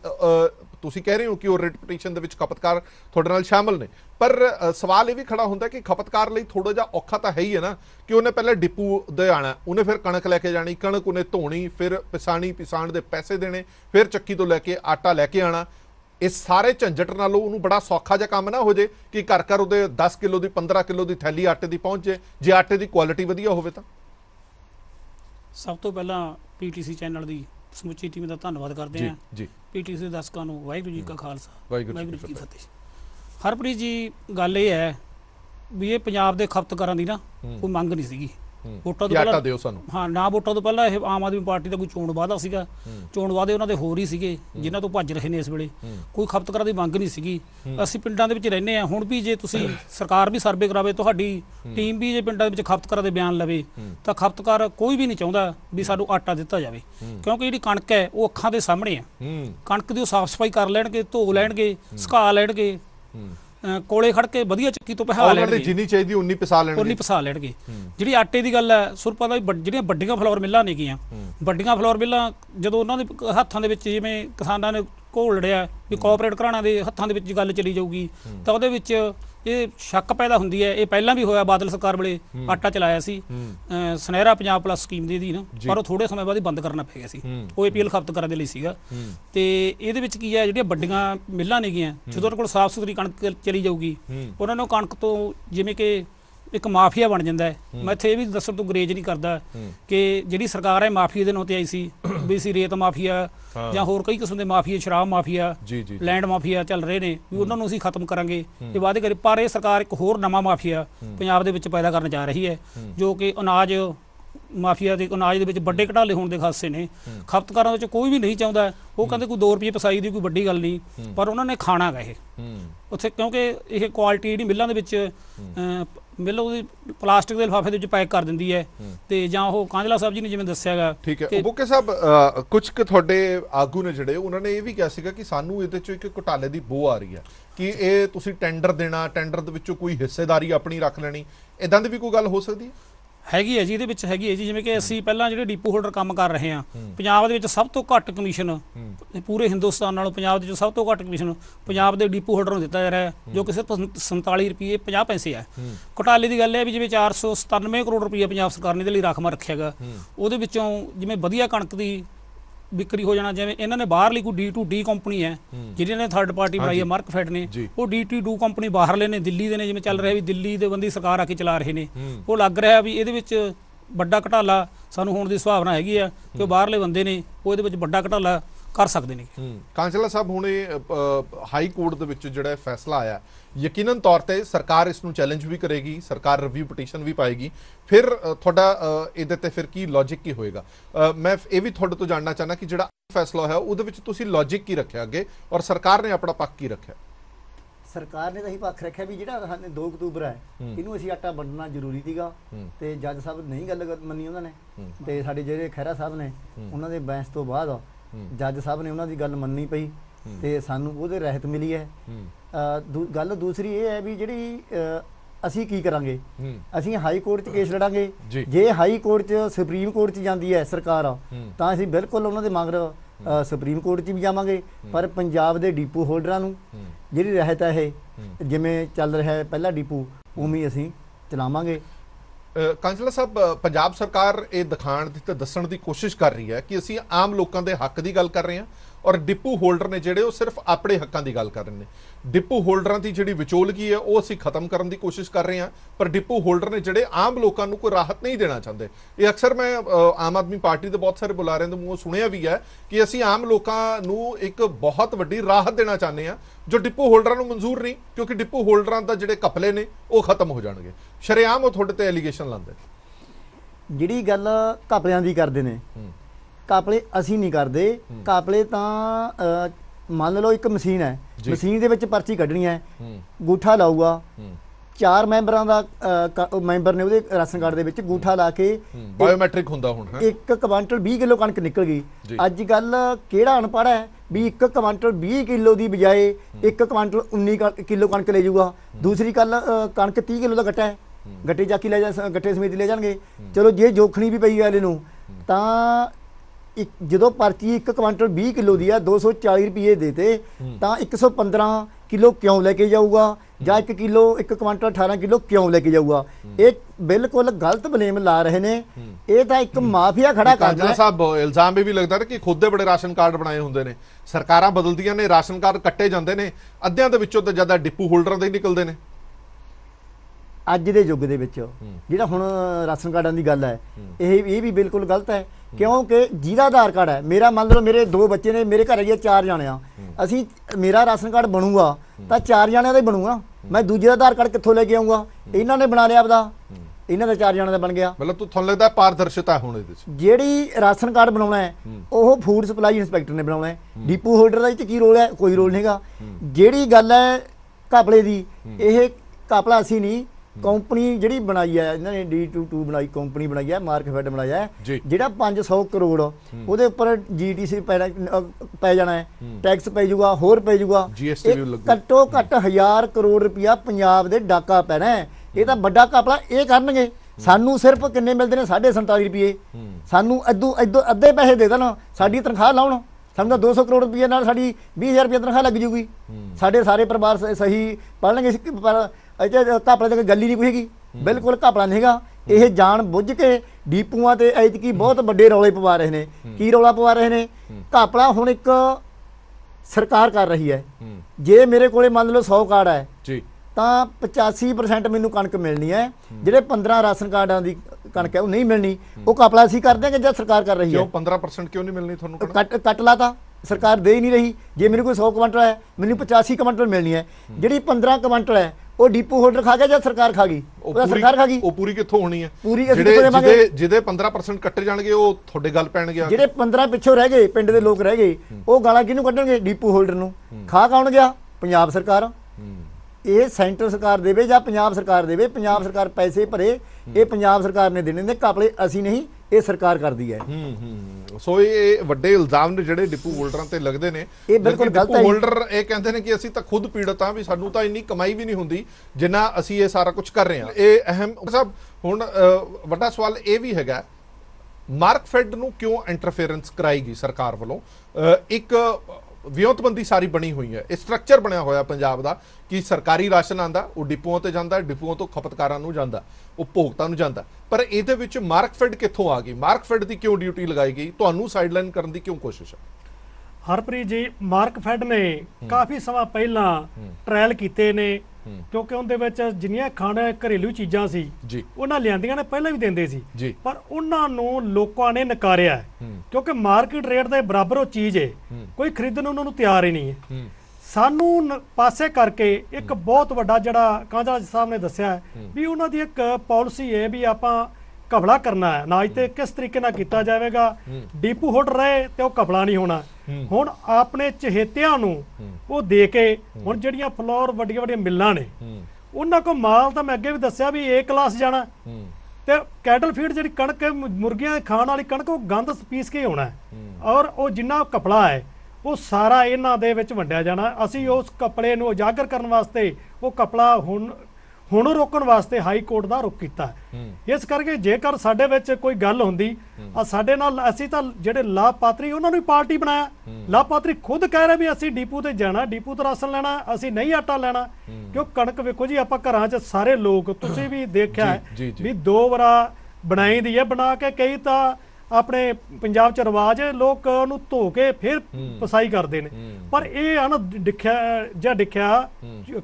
ਤੁਸੀਂ ਕਹਿ ਰਹੇ ਹੋ ਕਿ ਉਹ ਰਿਟ ਪਟੀਸ਼ਨ ਦੇ ਵਿੱਚ ਖਪਤਕਾਰ ਤੁਹਾਡੇ ਨਾਲ ਸ਼ਾਮਲ ਨੇ ਪਰ ਸਵਾਲ ਇਹ ਵੀ ਖੜਾ ਹੁੰਦਾ ਕਿ ਖਪਤਕਾਰ ਲਈ ਥੋੜਾ ਜਿਹਾ ਔਖਾ ਤਾਂ ਹੈ ਹੀ ਹੈ ਨਾ ਕਿ ਉਹਨੇ ਪਹਿਲਾਂ ਡਿਪੂ ਦੇ ਆਣਾ ਉਹਨੇ ਫਿਰ ਕਣਕ ਲੈ ਕੇ ਜਾਣੀ ਕਣਕ ਉਹਨੇ ਧੋਣੀ ਫਿਰ ਪਿਸਾਣੀ ਪਿਸਾਣ ਦੇ ਪੈਸੇ ਦੇਣੇ ਫਿਰ ਚੱਕੀ ਤੋਂ ਲੈ ਕੇ ਆਟਾ ਲੈ ਕੇ ਆਣਾ ਇਸ ਸਾਰੇ ਝੰਜਟ ਨਾਲੋਂ ਉਹਨੂੰ ਬੜਾ ਸੌਖਾ ਜਿਹਾ ਕੰਮ ਨਾ ਹੋ ਜੇ ਕਿ ਘਰ ਘਰ ਉਹਦੇ 10 ਕਿਲੋ ਦੀ 15 ਕਿਲੋ ਦੀ ਥੈਲੀ ਆਟੇ ਦੀ ਪਹੁੰਚ ਜੇ ਆਟੇ ਦੀ ਕੁਆਲਿਟੀ ਵਧੀਆ ਹੋਵੇ ਤਾਂ ਸਭ ਤੋਂ ਪਹਿਲਾਂ ਪੀਟੀਸੀ ਚੈਨਲ ਦੀ ਸਮੁੱਚੀ ਟੀਮ ਦਾ ਧੰਨਵਾਦ ਕਰਦੇ ਹਾਂ ਜੀ ਪੀਟੀਸੀ ਦਰਸ਼ਕਾਂ ਨੂੰ ਵਾਹਿਗੁਰੂ ਜੀ ਕਾ ਖਾਲਸਾ ਵਾਹਿਗੁਰੂ ਜੀ ਕੀ ਫਤਿਹ ਹਰਪ੍ਰੀਤ ਜੀ ਗੱਲ ਇਹ ਹੈ ਵੀ ਇਹ ਪੰਜਾਬ ਦੇ ਖਪਤਕਾਰਾਂ ਦੀ ਨਾ ਕੋਈ ਮੰਗ ਨਹੀਂ ਸੀਗੀ ਵੋਟਾਂ ਤੋਂ ਪਹਿਲਾਂ ਆਟਾ ਦਿਓ ਸਾਨੂੰ ਹਾਂ ਨਾ ਵੋਟਾਂ ਤੋਂ ਪਹਿਲਾਂ ਇਹ ਆਮ ਆਦਮੀ ਪਾਰਟੀ ਦਾ ਕੋਈ ਚੋਣ ਵਾਅਦਾ ਸੀਗਾ ਚੋਣ ਵਾਅਦੇ ਉਹਨਾਂ ਦੇ ਹੋਰ ਹੀ ਸੀਗੇ ਜਿਨ੍ਹਾਂ ਤੋਂ ਭੱਜ ਰਹੇ ਨੇ ਇਸ ਵੇਲੇ ਕੋਈ ਖਪਤਕਾਰਾਂ ਦੀ ਮੰਗ ਨਹੀਂ ਸੀਗੀ ਅਸੀਂ ਪਿੰਡਾਂ ਦੇ ਵਿੱਚ ਰਹਿੰਦੇ ਆ ਹੁਣ ਵੀ ਜੇ ਤੁਸੀਂ ਸਰਕਾਰ ਵੀ ਸਰਵੇ ਕਰਾਵੇ ਤੁਹਾਡੀ ਟੀਮ ਵੀ ਜੇ ਪਿੰਡਾਂ ਦੇ ਵਿੱਚ ਖਪਤਕਾਰਾਂ ਦੇ ਬਿਆਨ ਲਵੇ ਤਾਂ ਖਪਤਕਾਰ ਕੋਈ ਵੀ ਨਹੀਂ ਚਾਹੁੰਦਾ ਵੀ ਸਾਨੂੰ ਆਟਾ ਦਿੱਤਾ ਜਾਵੇ ਕਿਉਂਕਿ ਜਿਹੜੀ ਕਣਕ ਹੈ ਉਹ ਅੱਖਾਂ ਦੇ ਸਾਹਮਣੇ ਆ ਕਣਕ ਦੀ ਉਹ ਸਾਫ਼ ਸਫਾਈ ਕਰ ਲੈਣਗੇ ਧੋ ਲੈਣਗੇ ਸੁਕਾ ਲੈਣਗੇ ਕੋਲੇ ਖੜ ਕੇ ਵਧੀਆ ਚੱਕੀ ਤੋਂ ਲੈਣ ਲੈਣਗੇ ਜਿੰਨੀ ਚਾਹੀਦੀ ਉਨੀ ਪਸਾ ਲੈਣਗੇ ਉਨੀ ਪਸਾ ਲੈਣਗੇ ਜਿਹੜੀ ਆਟੇ ਦੀ ਗੱਲ ਹੈ ਸੁਰਪਾ ਦਾ ਜਿਹੜੀਆਂ ਵੱਡੀਆਂ ਫਲੋਰ ਮਿੱਲਾਂ ਨੇ ਵੱਡੀਆਂ ਫਲੋਰ ਮਿੱਲਾਂ ਜਦੋਂ ਉਹਨਾਂ ਦੇ ਹੱਥਾਂ ਦੇ ਵਿੱਚ ਜਿਵੇਂ ਕਿਸਾਨਾਂ ਨੇ ਘੋਲ ਲੜਿਆ ਵੀ ਕੋਆਪਰੇਟ ਕਰਾਣਾ ਦੇ ਹੱਥਾਂ ਦੇ ਵਿੱਚ ਗੱਲ ਚਲੀ ਜਾਊਗੀ ਤਾਂ ਉਹਦੇ ਵਿੱਚ ਇਹ ਸ਼ੱਕ ਪੈਦਾ ਹੁੰਦੀ ਹੈ ਇਹ ਪਹਿਲਾਂ ਵੀ ਹੋਇਆ ਬਾਦਲ ਸਰਕਾਰ ਵੇਲੇ ਆਟਾ ਚਲਾਇਆ ਸੀ ਸੁਨਹਿਰਾ ਪੰਜਾਬ ਪਲੱਸ ਸਕੀਮ ਦੇ ਅਧੀਨ ਪਰ ਉਹ ਥੋੜੇ ਸਮੇਂ ਬਾਅਦ ਹੀ ਬੰਦ ਕਰਨਾ ਪੈ ਗਿਆ ਸੀ ਉਹ ਏਪੀਐਲ ਖਪਤ ਕਰਨ ਦੇ ਲਈ ਸੀਗਾ ਤੇ ਇਹਦੇ ਵਿੱਚ ਕੀ ਹੈ ਜਿਹੜੀਆਂ ਵੱਡੀਆਂ ਮਿੱਲਾਂ ਨੇਗੀਆਂ ਜਦੋਂ ਉਹਨਾਂ ਕੋਲ ਸਾਫ਼ ਸੁਥਰੀ ਕਣਕ ਚਲੀ ਜਾਊਗੀ ਉਹਨਾਂ ਨੂੰ ਕਣਕ ਤੋਂ ਜਿਵੇਂ ਕਿ ਇੱਕ ਮਾਫੀਆ ਬਣ ਜਾਂਦਾ ਹੈ ਮੈਂ ਇੱਥੇ ਇਹ ਵੀ ਦੱਸਣ ਤੋਂ ਗਰੇਜ ਨਹੀਂ ਕਰਦਾ ਕਿ ਜਿਹੜੀ ਸਰਕਾਰ ਹੈ ਮਾਫੀਆ ਦੇ ਨਾਂ ਤੇ ਆਈ ਸੀ ਵੀ ਸੀ ਰੇਤ ਮਾਫੀਆ ਜਾਂ ਹੋਰ ਕਈ ਕਿਸਮ ਦੇ ਮਾਫੀਆ ਸ਼ਰਾਬ ਮਾਫੀਆ ਲੈਂਡ ਮਾਫੀਆ ਚੱਲ ਰਹੇ ਨੇ ਵੀ ਉਹਨਾਂ ਨੂੰ ਅਸੀਂ ਖਤਮ ਕਰਾਂਗੇ ਤੇ ਵਾਅਦੇ ਕਰੇ ਪਰ ਇਹ ਸਰਕਾਰ ਇੱਕ ਹੋਰ ਨਵਾਂ ਮਾਫੀਆ ਪੰਜਾਬ ਦੇ ਵਿੱਚ ਪੈਦਾ ਕਰਨ ਜਾ ਰਹੀ ਹੈ ਜੋ ਕਿ ਅਨਾਜ ਮਾਫੀਆ ਦੇ ਅਨਾਜ ਦੇ ਵਿੱਚ ਵੱਡੇ ਘਟਾਲੇ ਹੋਣ ਦੇ ਖਾਸੇ ਨੇ ਖਪਤਕਾਰਾਂ ਵਿੱਚ ਕੋਈ ਵੀ ਨਹੀਂ ਚਾਹੁੰਦਾ ਉਹ ਕਹਿੰਦੇ ਕੋਈ 2 ਰੁਪਏ ਪਸਾਈ ਦੀ ਕੋਈ ਵੱਡੀ ਗੱਲ ਨਹੀਂ ਪਰ ਉਹਨਾਂ ਨੇ ਖਾਣਾ ਗਏ ਇਹ ਉੱਥੇ ਕਿਉਂਕਿ ਇਹ ਕੁਆਲਿਟੀ ਜਿਹੜੀ ਮਿੱਲਾਂ ਦੇ ਵਿੱਚ ਮਿਲ ਉਹਦੀ ਪਲਾਸਟਿਕ ਦੇ ਲਫਾਫੇ ਦੇ ਵਿੱਚ ਪੈਕ ਕਰ ਦਿੰਦੀ ਹੈ ਤੇ ਜਾਂ ਉਹ ਕਾਂਝਲਾ ਸਾਹਿਬ ਜੀ ਨੇ ਜਿਵੇਂ ਦੱਸਿਆਗਾ ਠੀਕ ਹੈ ਬੁੱਕੇ ਸਾਹਿਬ ਕੁਝ ਕੁ ਤੁਹਾਡੇ ਆਗੂ ਨੇ ਜਿਹੜੇ ਉਹਨਾਂ ਨੇ ਇਹ ਵੀ ਕਿਹਾ ਸੀਗਾ ਕਿ ਸਾਨੂੰ ਇਹਦੇ ਚੋਂ ਇੱਕ ਘਟਾਲੇ ਦੀ ਬੋ ਆ ਰਹੀ ਹੈ ਕਿ ਇਹ ਤੁਸੀਂ ਟੈਂਡਰ ਦੇਣਾ ਟੈਂਡਰ ਦੇ ਵਿੱਚੋਂ ਕੋਈ ਹਿੱਸੇਦਾਰੀ ਆਪਣੀ ਰੱਖ ਲੈਣੀ ਇਦਾਂ ਦੀ ਵੀ ਕੋਈ ਗੱਲ ਹੋ ਸਕਦੀ ਹੈ ਹੈਗੀ ਹੈ ਜੀ ਇਹਦੇ ਵਿੱਚ ਹੈਗੀ ਹੈ ਜੀ ਜਿਵੇਂ ਕਿ ਅਸੀਂ ਪਹਿਲਾਂ ਜਿਹੜੇ ਡੀਪੂ ਹੋਲਡਰ ਕੰਮ ਕਰ ਰਹੇ ਹਾਂ ਪੰਜਾਬ ਦੇ ਵਿੱਚ ਸਭ ਤੋਂ ਘੱਟ ਕਮਿਸ਼ਨ ਪੂਰੇ ਹਿੰਦੁਸਤਾਨ ਨਾਲੋਂ ਪੰਜਾਬ ਦੇ ਵਿੱਚ ਸਭ ਤੋਂ ਘੱਟ ਕਮਿਸ਼ਨ ਪੰਜਾਬ ਦੇ ਡੀਪੂ ਹੋਲਡਰ ਨੂੰ ਦਿੱਤਾ ਜਾ ਰਿਹਾ ਜੋ ਕਿ ਸਿਰਫ 47 ਰੁਪਏ 50 ਪੈਸੇ ਹੈ ਘਟਾਲੇ ਦੀ ਗੱਲ ਹੈ ਵੀ ਜਿਵੇਂ 497 ਕਰੋੜ ਰੁਪਏ ਪੰਜਾਬ ਸਰਕਾਰ ਨੇ ਦੇ ਲਈ ਰਾਖਵਾਂ ਰੱਖਿਆਗਾ ਉਹਦੇ ਵਿੱਚੋਂ ਜਿਵੇਂ ਵਧੀਆ ਕਣਕ ਦੀ ਵਿਕਰੀ ਹੋ ਜਾਣਾ ਜਿਵੇਂ ਇਹਨਾਂ ਨੇ ਬਾਹਰਲੀ ਕੋਈ D2D ਕੰਪਨੀ ਹੈ ਜਿਹਨਾਂ ਨੇ ਥਰਡ ਪਾਰਟੀ ਬਣਾਈ ਹੈ ਮਾਰਕਫੈਟ ਨੇ ਉਹ D2D ਕੰਪਨੀ ਬਾਹਰਲੇ ਨੇ ਦਿੱਲੀ ਦੇ ਨੇ ਜਿਵੇਂ ਚੱਲ ਰਿਹਾ ਵੀ ਦਿੱਲੀ ਦੇ ਬੰਦੀ ਸਰਕਾਰ ਆ ਕੇ ਚਲਾ ਰਹੇ ਨੇ ਉਹ ਲੱਗ ਰਿਹਾ ਵੀ ਇਹਦੇ ਵਿੱਚ ਵੱਡਾ ਘਟਾਲਾ ਸਾਨੂੰ ਹੋਣ ਦੀ ਸੰਭਾਵਨਾ ਹੈਗੀ ਆ ਕਿ ਬਾਹਰਲੇ ਬੰਦੇ ਨੇ ਉਹ ਇਹਦੇ ਵਿੱਚ ਵੱਡਾ ਘਟਾਲਾ ਕਰ ਸਕਦੇ ਨੇ ਕਾਂਸਲਰ ਸਾਹਿਬ ਹੁਣੇ ਹਾਈ ਕੋਰਟ ਦੇ ਵਿੱਚ ਜਿਹੜਾ ਫੈਸਲਾ ਆਇਆ ਯਕੀਨਨ ਤੌਰ ਤੇ ਸਰਕਾਰ ਇਸ ਨੂੰ ਚੈਲੰਜ ਵੀ ਕਰੇਗੀ ਸਰਕਾਰ ਰਿਵਿਊ ਪਟੀਸ਼ਨ ਵੀ ਪਾਏਗੀ ਫਿਰ ਤੁਹਾਡਾ ਇਹਦੇ ਤੇ ਫਿਰ ਕੀ ਲੌਜੀਕ ਕੀ ਹੋਏਗਾ ਮੈਂ ਇਹ ਵੀ ਤੁਹਾਡੇ ਤੋਂ ਜਾਣਨਾ ਚਾਹਨਾ ਕਿ ਜਿਹੜਾ ਫੈਸਲਾ ਹੋਇਆ ਉਹਦੇ ਵਿੱਚ ਤੁਸੀਂ ਲੌਜੀਕ ਕੀ ਰੱਖਿਆ ਅੱਗੇ ਔਰ ਸਰਕਾਰ ਨੇ ਆਪਣਾ ਪੱਖ ਕੀ ਰੱਖਿਆ ਸਰਕਾਰ ਨੇ ਤਾਂ ਹੀ ਪੱਖ ਰੱਖਿਆ ਵੀ ਜਿਹੜਾ 2 ਅਕਤੂਬਰ ਹੈ ਇਹਨੂੰ ਅਸੀਂ ਆਟਾ ਵੰਡਣਾ ਜ਼ਰੂਰੀ ਸੀਗਾ ਤੇ ਜੱਜ ਸਾਹਿਬ ਨਹੀਂ ਗੱਲ ਮੰਨੀ ਉਹਨਾਂ ਨੇ ਤੇ ਸਾਡੇ ਜਿਹੜੇ ਖਹਿਰਾ ਸਾਹਿਬ ਨੇ ਉਹਨਾਂ ਦੇ ਬੈਂਸ ਤੋਂ ਬਾਅਦ ਜੱਜ ਸਾਹਿਬ ਨੇ ਉਹਨਾਂ ਦੀ ਗੱਲ ਮੰਨੀ ਪਈ ਤੇ ਸਾਨੂੰ ਉਹਦੇ ਰਹਿਤ ਮਿਲੀ ਹੈ ਗੱਲ ਦੂਸਰੀ ਇਹ ਹੈ ਵੀ ਜਿਹੜੀ ਅਸੀਂ ਕੀ ਕਰਾਂਗੇ ਅਸੀਂ ਹਾਈ ਕੋਰਟ 'ਚ ਕੇਸ ਲੜਾਂਗੇ ਜੇ ਹਾਈ ਕੋਰਟ 'ਚ ਸੁਪਰੀਮ ਕੋਰਟ 'ਚ ਜਾਂਦੀ ਹੈ ਸਰਕਾਰ ਤਾਂ ਅਸੀਂ ਬਿਲਕੁਲ ਉਹਨਾਂ ਦੇ ਮੰਗ ਸੁਪਰੀਮ ਕੋਰਟ 'ਚ ਵੀ ਜਾਵਾਂਗੇ ਪਰ ਪੰਜਾਬ ਦੇ ਡੀਪੂ ਹੋਲਡਰਾਂ ਨੂੰ ਜਿਹੜੀ ਰਹਿਤ ਹੈ ਇਹ ਜਿਵੇਂ ਚੱਲ ਰਿਹਾ ਹੈ ਪਹਿਲਾ ਡੀਪੂ ਉਵੇਂ ਅਸੀਂ ਚਲਾਵਾਂਗੇ ਕਾਉਂਸਲਰ ਸਾਹਿਬ ਪੰਜਾਬ ਸਰਕਾਰ ਇਹ ਦਿਖਾਣ ਦੀ ਤੇ ਦੱਸਣ ਦੀ ਕੋਸ਼ਿਸ਼ ਕਰ ਰਹੀ ਹੈ ਕਿ ਅਸੀਂ ਆਮ ਲੋਕਾਂ ਦੇ ਹੱਕ ਦੀ ਗੱਲ ਕਰ ਰਹੇ ਹਾਂ ਔਰ ਡਿਪੂ ਹੋਲਡਰ ਨੇ ਜਿਹੜੇ ਉਹ ਸਿਰਫ ਆਪਣੇ ਹੱਕਾਂ ਦੀ ਗੱਲ ਕਰ ਰਹੇ ਨੇ ਡਿਪੂ ਹੋਲਡਰਾਂ ਦੀ ਜਿਹੜੀ ਵਿਚੋਲਗੀ ਹੈ ਉਹ ਅਸੀਂ ਖਤਮ ਕਰਨ ਦੀ ਕੋਸ਼ਿਸ਼ ਕਰ ਰਹੇ ਹਾਂ ਪਰ ਡਿਪੂ ਹੋਲਡਰ ਨੇ ਜਿਹੜੇ ਆਮ ਲੋਕਾਂ ਨੂੰ ਕੋਈ ਰਾਹਤ ਨਹੀਂ ਦੇਣਾ ਚਾਹੁੰਦੇ ਇਹ ਅਕਸਰ ਮੈਂ ਆਮ ਆਦਮੀ ਪਾਰਟੀ ਦੇ ਬਹੁਤ ਸਾਰੇ ਬੁਲਾਰਿਆਂ ਦੇ ਮੂੰਹੋਂ ਸੁਣਿਆ ਵੀ ਹੈ ਕਿ ਅਸੀਂ ਆਮ ਲੋਕਾਂ ਨੂੰ ਇੱਕ ਬਹੁਤ ਵੱਡੀ ਰਾਹਤ ਦੇਣਾ ਚਾਹੁੰਦੇ ਹਾਂ ਜੋ ਡਿਪੂ ਹੋਲਡਰਾਂ ਨੂੰ ਮਨਜ਼ੂਰ ਨਹੀਂ ਕਿਉਂਕਿ ਡਿਪੂ ਹੋਲਡਰਾਂ ਦਾ ਜਿਹੜੇ ਕਪਲੇ ਨੇ ਉਹ ਖਤਮ ਹੋ ਜਾਣਗੇ ਸ਼ਰੇਆਮ ਉਹ ਤੁਹਾਡੇ ਤੇ ਐਲੀਗੇਸ਼ਨ ਲਾਉਂਦੇ ਜਿਹੜੀ ਗੱਲ ਕਪਲਿਆਂ ਦੀ ਕਰਦੇ ਨੇ ਕਾਪਲੇ ਅਸੀਂ ਨਹੀਂ ਕਰਦੇ ਕਾਪਲੇ ਤਾਂ ਮੰਨ ਲਓ ਇੱਕ ਮਸ਼ੀਨ ਹੈ ਮਸ਼ੀਨ ਦੇ ਵਿੱਚ ਪਰਚੀ ਕੱਢਣੀ ਹੈ ਗੂਠਾ ਲਾਊਗਾ ਚਾਰ ਮੈਂਬਰਾਂ ਦਾ ਮੈਂਬਰ ਨੇ ਉਹਦੇ ਰਾਸ਼ਨ ਕਾਰਡ ਦੇ ਵਿੱਚ ਗੂਠਾ ਲਾ ਕੇ ਬਾਇਓਮੈਟ੍ਰਿਕ ਹੁੰਦਾ ਹੁਣ ਇੱਕ ਕਵਾਂਟਲ 20 ਕਿਲੋ ਕਣਕ ਨਿਕਲ ਗਈ ਅੱਜ ਕੱਲ ਕਿਹੜਾ ਅਨਪੜ ਹੈ ਵੀ ਇੱਕ ਕਵਾਂਟਲ 20 ਕਿਲੋ ਦੀ ਬਜਾਏ ਇੱਕ ਕਵਾਂਟਲ 19 ਕਿਲੋ ਕਣਕ ਲੈ ਜਾਊਗਾ ਦੂਸਰੀ ਕੱਲ ਕਣਕ 30 ਕਿਲੋ ਦਾ ਗੱਟਾ ਹੈ ਗੱਟੇ ਜਾ ਕੇ ਲੈ ਜਾ ਗੱਟੇ ਸਮੇਤ ਲੈ ਜਾਣਗੇ ਚਲੋ ਜੇ ਜੋਖਣੀ ਵੀ ਪਈ ਵਾਲੇ ਇਹਨੂੰ ਤਾਂ ਜਦੋਂ ਪਰਚੀ 1 ਕੁਇੰਟਲ 20 ਕਿਲੋ ਦੀ ਆ 240 ਰੁਪਏ ਦੇਤੇ ਤਾਂ 115 ਕਿਲੋ ਕਿਉਂ ਲੈ ਕੇ ਜਾਊਗਾ ਜਾਂ 1 ਕਿਲੋ 1 ਕੁਇੰਟਲ 18 ਕਿਲੋ ਕਿਉਂ ਲੈ ਕੇ ਜਾਊਗਾ ਇਹ ਬਿਲਕੁਲ ਗਲਤ ਬਲੇਮ ਲਾ ਰਹੇ ਨੇ ਇਹ ਤਾਂ ਇੱਕ ਮਾਫੀਆ ਖੜਾ ਕਰ ਰਿਹਾ ਸਾਹਿਬ ਇਲਜ਼ਾਮ ਵੀ ਲੱਗਦਾ ਕਿ ਖੁਦ ਦੇ ਬੜੇ ਰਾਸ਼ਨ ਕਾਰਡ ਬਣਾਏ ਹੁੰਦੇ ਨੇ ਸਰਕਾਰਾਂ ਬਦਲਦੀਆਂ ਨੇ ਰਾਸ਼ਨ ਕਾਰਡ ਕੱਟੇ ਜਾਂਦੇ ਨੇ ਅੱਧਿਆਂ ਦੇ ਵਿੱਚੋਂ ਤਾਂ ਜ਼ਿਆਦਾ ਡਿਪੂ ਹੋਲਡਰਾਂ ਦੇ ਹੀ ਨਿਕਲਦੇ ਨੇ ਅੱਜ ਦੇ ਯੁੱਗ ਦੇ ਵਿੱਚ ਜਿਹੜਾ ਹੁਣ ਰਾਸ਼ਨ ਕਾਰਡਾਂ ਦੀ ਗੱਲ ਹੈ ਇਹ ਇਹ ਵੀ ਬਿਲਕੁਲ ਗਲਤ ਹੈ ਕਿਉਂਕਿ ਜਿਹਦਾ ਆਧਾਰ ਕਾਰਡ ਹੈ ਮੇਰਾ ਮੰਨ ਲਓ ਮੇਰੇ ਦੋ ਬੱਚੇ ਨੇ ਮੇਰੇ ਘਰ ਹੈਗੇ ਚਾਰ ਜਾਣੇ ਆ ਅਸੀਂ ਮੇਰਾ ਰਾਸ਼ਨ ਕਾਰਡ ਬਣੂਗਾ ਤਾਂ ਚਾਰ ਜਾਣਿਆਂ ਦਾ ਹੀ ਬਣੂਗਾ ਮੈਂ ਦੂਜੇ ਦਾ ਆਧਾਰ ਕਾਰਡ ਕਿੱਥੋਂ ਲੈ ਕੇ ਆਉਂਗਾ ਇਹਨਾਂ ਨੇ ਬਣਾ ਲਿਆ ਆਪਦਾ ਇਹਨਾਂ ਦਾ ਚਾਰ ਜਾਣਿਆਂ ਦਾ ਬਣ ਗਿਆ ਮਤਲਬ ਤੁਹਾਨੂੰ ਲੱਗਦਾ ਪਾਰਦਰਸ਼ਤਾ ਹੋਣ ਇਹਦੇ ਵਿੱਚ ਜਿਹੜੀ ਰਾਸ਼ਨ ਕਾਰਡ ਬਣਾਉਣਾ ਹੈ ਉਹ ਫੂਡ ਸਪਲਾਈ ਇਨਸਪੈਕਟਰ ਨੇ ਬਣਾਉਣਾ ਹੈ ਡੀਪੂ ਹੋਲਡਰ ਦਾ ਇੱਥੇ ਕੀ ਰੋਲ ਹੈ ਕੋਈ ਰੋਲ ਨਹੀਂਗਾ ਜਿਹੜੀ ਗੱਲ ਹੈ ਕਾਪਲੇ ਦੀ ਇਹ ਕਾਪਲਾ ਅਸੀਂ ਨਹੀਂ ਕੰਪਨੀ ਜਿਹੜੀ ਬਣਾਈ ਹੈ ਇਹਨਾਂ ਨੇ D22 ਬਣਾਈ ਕੰਪਨੀ ਬਣਾਈ ਹੈ ਮਾਰਕ ਫੈਡ ਬਣਾਇਆ ਹੈ ਜਿਹੜਾ 500 ਕਰੋੜ ਉਹਦੇ ਉੱਪਰ ਜੀਟੀਸੀ ਪੈ ਜਾਣਾ ਹੈ ਟੈਕਸ ਪੈ ਜਾਊਗਾ ਹੋਰ ਪੈ ਜਾਊਗਾ ਘੱਟੋ ਘੱਟ 1000 ਕਰੋੜ ਰੁਪਇਆ ਪੰਜਾਬ ਦੇ ਡਾਕਾ ਪੈਣਾ ਇਹ ਤਾਂ ਵੱਡਾ ਕਾਪਲਾ ਇਹ ਕਰਨਗੇ ਸਾਨੂੰ ਸਿਰਫ ਕਿੰਨੇ ਮਿਲਦੇ ਨੇ 47 ਰੁਪਏ ਸਾਨੂੰ ਅੱਧੂ ਅੱਧੇ ਪੈਸੇ ਦੇ ਦੇਣਾ ਸਾਡੀ ਤਨਖਾਹ ਲਾਉਣ ਸਾਨੂੰ ਤਾਂ 200 ਕਰੋੜ ਰੁਪਏ ਨਾਲ ਸਾਡੀ 20000 ਰੁਪਏ ਤਨਖਾਹ ਲੱਗ ਜੂਗੀ ਸਾਡੇ ਸਾਰੇ ਪਰਿਵਾਰ ਸਹੀ ਪੜ੍ਹਨਗੇ ਅਜੇ ਧਾਪੜਾ ਦੇ ਗੱਲ ਹੀ ਨਹੀਂ ਕੋਈ ਬਿਲਕੁਲ ਧਾਪੜਾ ਹੈਗਾ ਇਹ ਜਾਣ ਬੁੱਝ ਕੇ ਡੀਪੂਆਂ ਤੇ ਐਤ ਕੀ ਬਹੁਤ ਵੱਡੇ ਰੌਲੇ ਪਵਾ ਰਹੇ ਨੇ ਕੀ ਰੌਲਾ ਪਵਾ ਰਹੇ ਨੇ ਧਾਪੜਾ ਹੁਣ ਇੱਕ ਸਰਕਾਰ ਕਰ ਰਹੀ ਹੈ ਜੇ ਮੇਰੇ ਕੋਲੇ ਮੰਨ ਲਓ 100 ਕਾਰਡ ਹੈ ਜੀ ਤਾਂ 85% ਮੈਨੂੰ ਕਣਕ ਮਿਲਣੀ ਹੈ ਜਿਹੜੇ 15 ਰਾਸ਼ਨ ਕਾਰਡਾਂ ਦੀ ਕਣਕ ਹੈ ਉਹ ਨਹੀਂ ਮਿਲਣੀ ਉਹ ਕਪਲਾ ਸੀ ਕਰਦੇ ਕਿ ਜਦ ਸਰਕਾਰ ਕਰ ਰਹੀ ਹੈ ਕਿਉਂ 15% ਕਿਉਂ ਨਹੀਂ ਮਿਲਣੀ ਤੁਹਾਨੂੰ ਕੱਟ ਕੱਟ ਲਾਤਾ ਸਰਕਾਰ ਦੇ ਹੀ ਨਹੀਂ ਰਹੀ ਜੇ ਮੈਨੂੰ ਕੋਈ 100 ਕੁਇੰਟਲ ਹੈ ਮੈਨੂੰ 85 ਕੁਇੰਟਲ ਮਿਲਣੀ ਹੈ ਜਿਹੜੀ 15 ਕੁਇੰਟਲ ਹੈ ਉਹ ਡੀਪੂ ਹੋਲਡਰ ਖਾ ਗਿਆ ਜਾਂ ਸਰਕਾਰ ਖਾ ਗਈ ਉਹ ਸਰਕਾਰ ਖਾ ਗਈ ਉਹ ਪੂਰੀ ਕਿੱਥੋਂ ਹੋਣੀ ਹੈ ਪੂਰੀ ਅਸੀਂ ਜਿਹਦੇ 15% ਕੱਟੇ ਜਾਣਗੇ ਉਹ ਤੁਹਾਡੇ ਗੱਲ ਪੈਣਗੇ ਜਿਹੜੇ 15 ਪਿੱਛੋਂ ਰਹਿ ਗਏ ਪਿੰਡ ਦੇ ਲੋਕ ਰਹਿ ਗਏ ਉਹ ਗਾਲਾਂ ਕਿਹਨੂੰ ਕੱਢਣਗੇ ਡੀਪੂ ਹੋਲਡਰ ਨੂੰ ਖਾ ਕੌਣ ਗਿਆ ਪੰਜਾਬ ਸਰਕਾਰ ਇਹ ਸੈਂਟਰ ਸਰਕਾਰ ਦੇਵੇ ਜਾਂ ਪੰਜਾਬ ਸਰਕਾਰ ਦੇਵੇ ਪੰਜਾਬ ਸਰਕਾਰ ਪੈਸੇ ਭਰੇ ਇਹ ਪੰਜਾਬ ਸਰਕਾਰ ਨੇ ਦੇਣੇ ਨੇ ਕਾਪਲੇ ਅਸੀਂ ਨਹੀਂ ਇਹ ਸਰਕਾਰ ਕਰਦੀ ਹੈ ਹੂੰ ਹੂੰ ਸੋ ਇਹ ਵੱਡੇ ਇਲਜ਼ਾਮ ਨੇ ਜਿਹੜੇ ਡਿਪੂ ਹੋਲਡਰਾਂ ਤੇ ਲੱਗਦੇ ਨੇ ਇਹ ਬਿਲਕੁਲ ਗਲਤ ਹੈ ਹੋਲਡਰ ਇਹ ਕਹਿੰਦੇ ਨੇ ਕਿ ਅਸੀਂ ਤਾਂ ਖੁਦ ਪੀੜਤ ਆ ਵੀ ਸਾਨੂੰ ਤਾਂ ਇੰਨੀ ਕਮਾਈ ਵੀ ਨਹੀਂ ਹੁੰਦੀ ਜਿੰਨਾ ਅਸੀਂ ਇਹ ਸਾਰਾ ਕੁਝ ਕਰ ਰਹੇ ਹਾਂ ਇਹ ਅਹਿਮ ਸਾਹਿਬ ਹੁਣ ਵੱਡਾ ਸਵਾਲ ਇਹ ਵੀ ਹੈਗਾ ਮਾਰਕ ਫੈਡ ਨੂੰ ਕਿਉਂ ਇੰਟਰਫੇਰੈਂਸ ਕਰਾਈ ਗਈ ਸਰਕਾਰ ਵੱਲੋਂ ਇੱਕ ਵਿਉਂਤਬੰਦੀ ਸਾਰੀ ਬਣੀ ਹੋਈ ਹੈ ਇਹ ਸਟਰਕਚਰ ਬਣਿਆ ਹੋਇਆ ਪੰਜਾਬ ਦਾ ਕਿ ਸਰਕਾਰੀ ਰਾਸ਼ਨ ਆਂਦਾ ਉਹ ਡਿਪੂਆਂ ਤੇ ਜਾਂਦਾ ਡਿਪੂਆਂ ਤੋਂ ਖਪਤਕਾਰਾਂ ਨੂੰ ਜਾਂਦਾ ਉਪਭੋਗਤਾ ਨੂੰ ਜਾਂਦਾ ਪਰ ਇਹਦੇ ਵਿੱਚ ਮਾਰਕਫੈਡ ਕਿੱਥੋਂ ਆ ਗਈ ਮਾਰਕਫੈਡ ਦੀ ਕਿਉਂ ਡਿਊਟੀ ਲਗਾਈ ਗਈ ਤੁਹਾਨੂੰ ਸਾਈਡਲਾਈਨ ਕਰਨ ਦੀ ਕਿਉਂ ਕੋਸ਼ਿਸ਼ ਹੈ ਹਰਪ੍ਰੀਤ ਜੀ ਮਾਰਕਫੈਡ ਨੇ ਕਾਫੀ ਸਮਾਂ ਪਹਿਲਾਂ ਟ੍ਰਾਇਲ ਕੀਤੇ ਨੇ ਕਿਉਂਕਿ ਉਹਦੇ ਵਿੱਚ ਜਿੰਨੀਆਂ ਖਾਣਾ ਘਰੇਲੂ ਚੀਜ਼ਾਂ ਸੀ ਉਹਨਾਂ ਲਿਆਂਦੀਆਂ ਨੇ ਪਹਿਲਾਂ ਵੀ ਦਿੰਦੇ ਸੀ ਪਰ ਉਹਨਾਂ ਨੂੰ ਲੋਕਾਂ ਨੇ ਨਕਾਰਿਆ ਕਿਉਂਕਿ ਮਾਰਕੀਟ ਰੇਟ ਦੇ ਬਰਾਬਰ ਉਹ ਚੀਜ਼ ਏ ਕੋਈ ਖਰੀਦਣ ਉਹਨਾਂ ਨੂੰ ਤਿਆਰ ਹੀ ਨਹੀਂ ਹੈ ਸਾਨੂੰ ਪਾਸੇ ਕਰਕੇ ਇੱਕ ਬਹੁਤ ਵੱਡਾ ਜਿਹੜਾ ਕਾਂਝਾ ਸਾਹਿਬ ਨੇ ਦੱਸਿਆ ਵੀ ਉਹਨਾਂ ਦੀ ਇੱਕ ਪਾਲਿਸੀ ਹੈ ਵੀ ਆਪਾਂ ਕਬਲਾ ਕਰਨਾ ਹੈ ਅਨਾਜ ਤੇ ਕਿਸ ਤਰੀਕੇ ਨਾਲ ਕੀਤਾ ਜਾਵੇਗਾ ਡੀਪੂ ਹੋਟ ਰਹੇ ਤੇ ਉਹ ਕਬਲਾ ਨਹੀਂ ਹੋਣਾ ਹੁਣ ਆਪਣੇ ਚਹੇਤਿਆਂ ਨੂੰ ਉਹ ਦੇ ਕੇ ਹੁਣ ਜਿਹੜੀਆਂ ਫਲੋਰ ਵੱਡੀਆਂ ਵੱਡੀਆਂ ਮਿੱਲਾਂ ਨੇ ਉਹਨਾਂ ਕੋ ਮਾਲ ਤਾਂ ਮੈਂ ਅੱਗੇ ਵੀ ਦੱਸਿਆ ਵੀ ਏ ਕਲਾਸ ਜਾਣਾ ਤੇ ਕੈਟਲ ਫੀਡ ਜਿਹੜੀ ਕਣਕ ਮੁਰਗੀਆਂ ਖਾਣ ਵਾਲੀ ਕਣਕ ਉਹ ਗੰਦ ਸਪੀਸ ਕੇ ਆਉਣਾ ਔਰ ਉਹ ਜਿੰਨਾ ਕਪੜਾ ਹੈ ਉਹ ਸਾਰਾ ਇਹਨਾਂ ਦੇ ਵਿੱਚ ਵੰਡਿਆ ਜਾਣਾ ਅਸੀਂ ਉਸ ਕਪੜੇ ਨੂੰ ਉਜਾਗਰ ਕਰਨ ਵਾਸਤੇ ਉਹ ਕਪੜਾ ਹੁਣ ਹੁਣ ਰੋਕਣ ਵਾਸਤੇ ਹਾਈ ਕੋਰਟ ਦਾ ਰੁਕ ਕੀਤਾ ਇਸ ਕਰਕੇ ਜੇਕਰ ਸਾਡੇ ਵਿੱਚ ਕੋਈ ਗੱਲ ਹੁੰਦੀ ਆ ਸਾਡੇ ਨਾਲ ਅਸੀਂ ਤਾਂ ਜਿਹੜੇ ਲਾਭਪਾਤਰੀ ਉਹਨਾਂ ਨੂੰ ਪਾਰਟੀ ਬਣਾਇਆ ਲਾਭਪਾਤਰੀ ਖੁਦ ਕਹਿ ਰਹੇ ਵੀ ਅਸੀਂ ਡੀਪੂ ਤੇ ਜਾਣਾ ਡੀਪੂ ਤੋਂ ਰਾਸ਼ਨ ਲੈਣਾ ਅਸੀਂ ਨਹੀਂ ਆਟਾ ਲੈਣਾ ਕਿਉਂ ਕਣਕ ਵੇਖੋ ਜੀ ਆਪਾਂ ਘਰਾਂ 'ਚ ਸਾਰੇ ਲੋਕ ਤੁਸੀਂ ਵੀ ਦੇਖਿਆ ਵੀ ਦੋ ਵਾਰਾ ਬਣਾਈ ਦੀ ਹੈ ਬਣਾ ਕੇ ਕਈ ਤਾਂ ਆਪਣੇ ਪੰਜਾਬ ਚ ਰਿਵਾਜ ਹੈ ਲੋਕ ਉਹਨੂੰ ਧੋ ਕੇ ਫਿਰ ਪਸਾਈ ਕਰਦੇ ਨੇ ਪਰ ਇਹ ਆ ਨਾ ਡਿੱਖਿਆ ਜਾਂ ਡਿੱਖਿਆ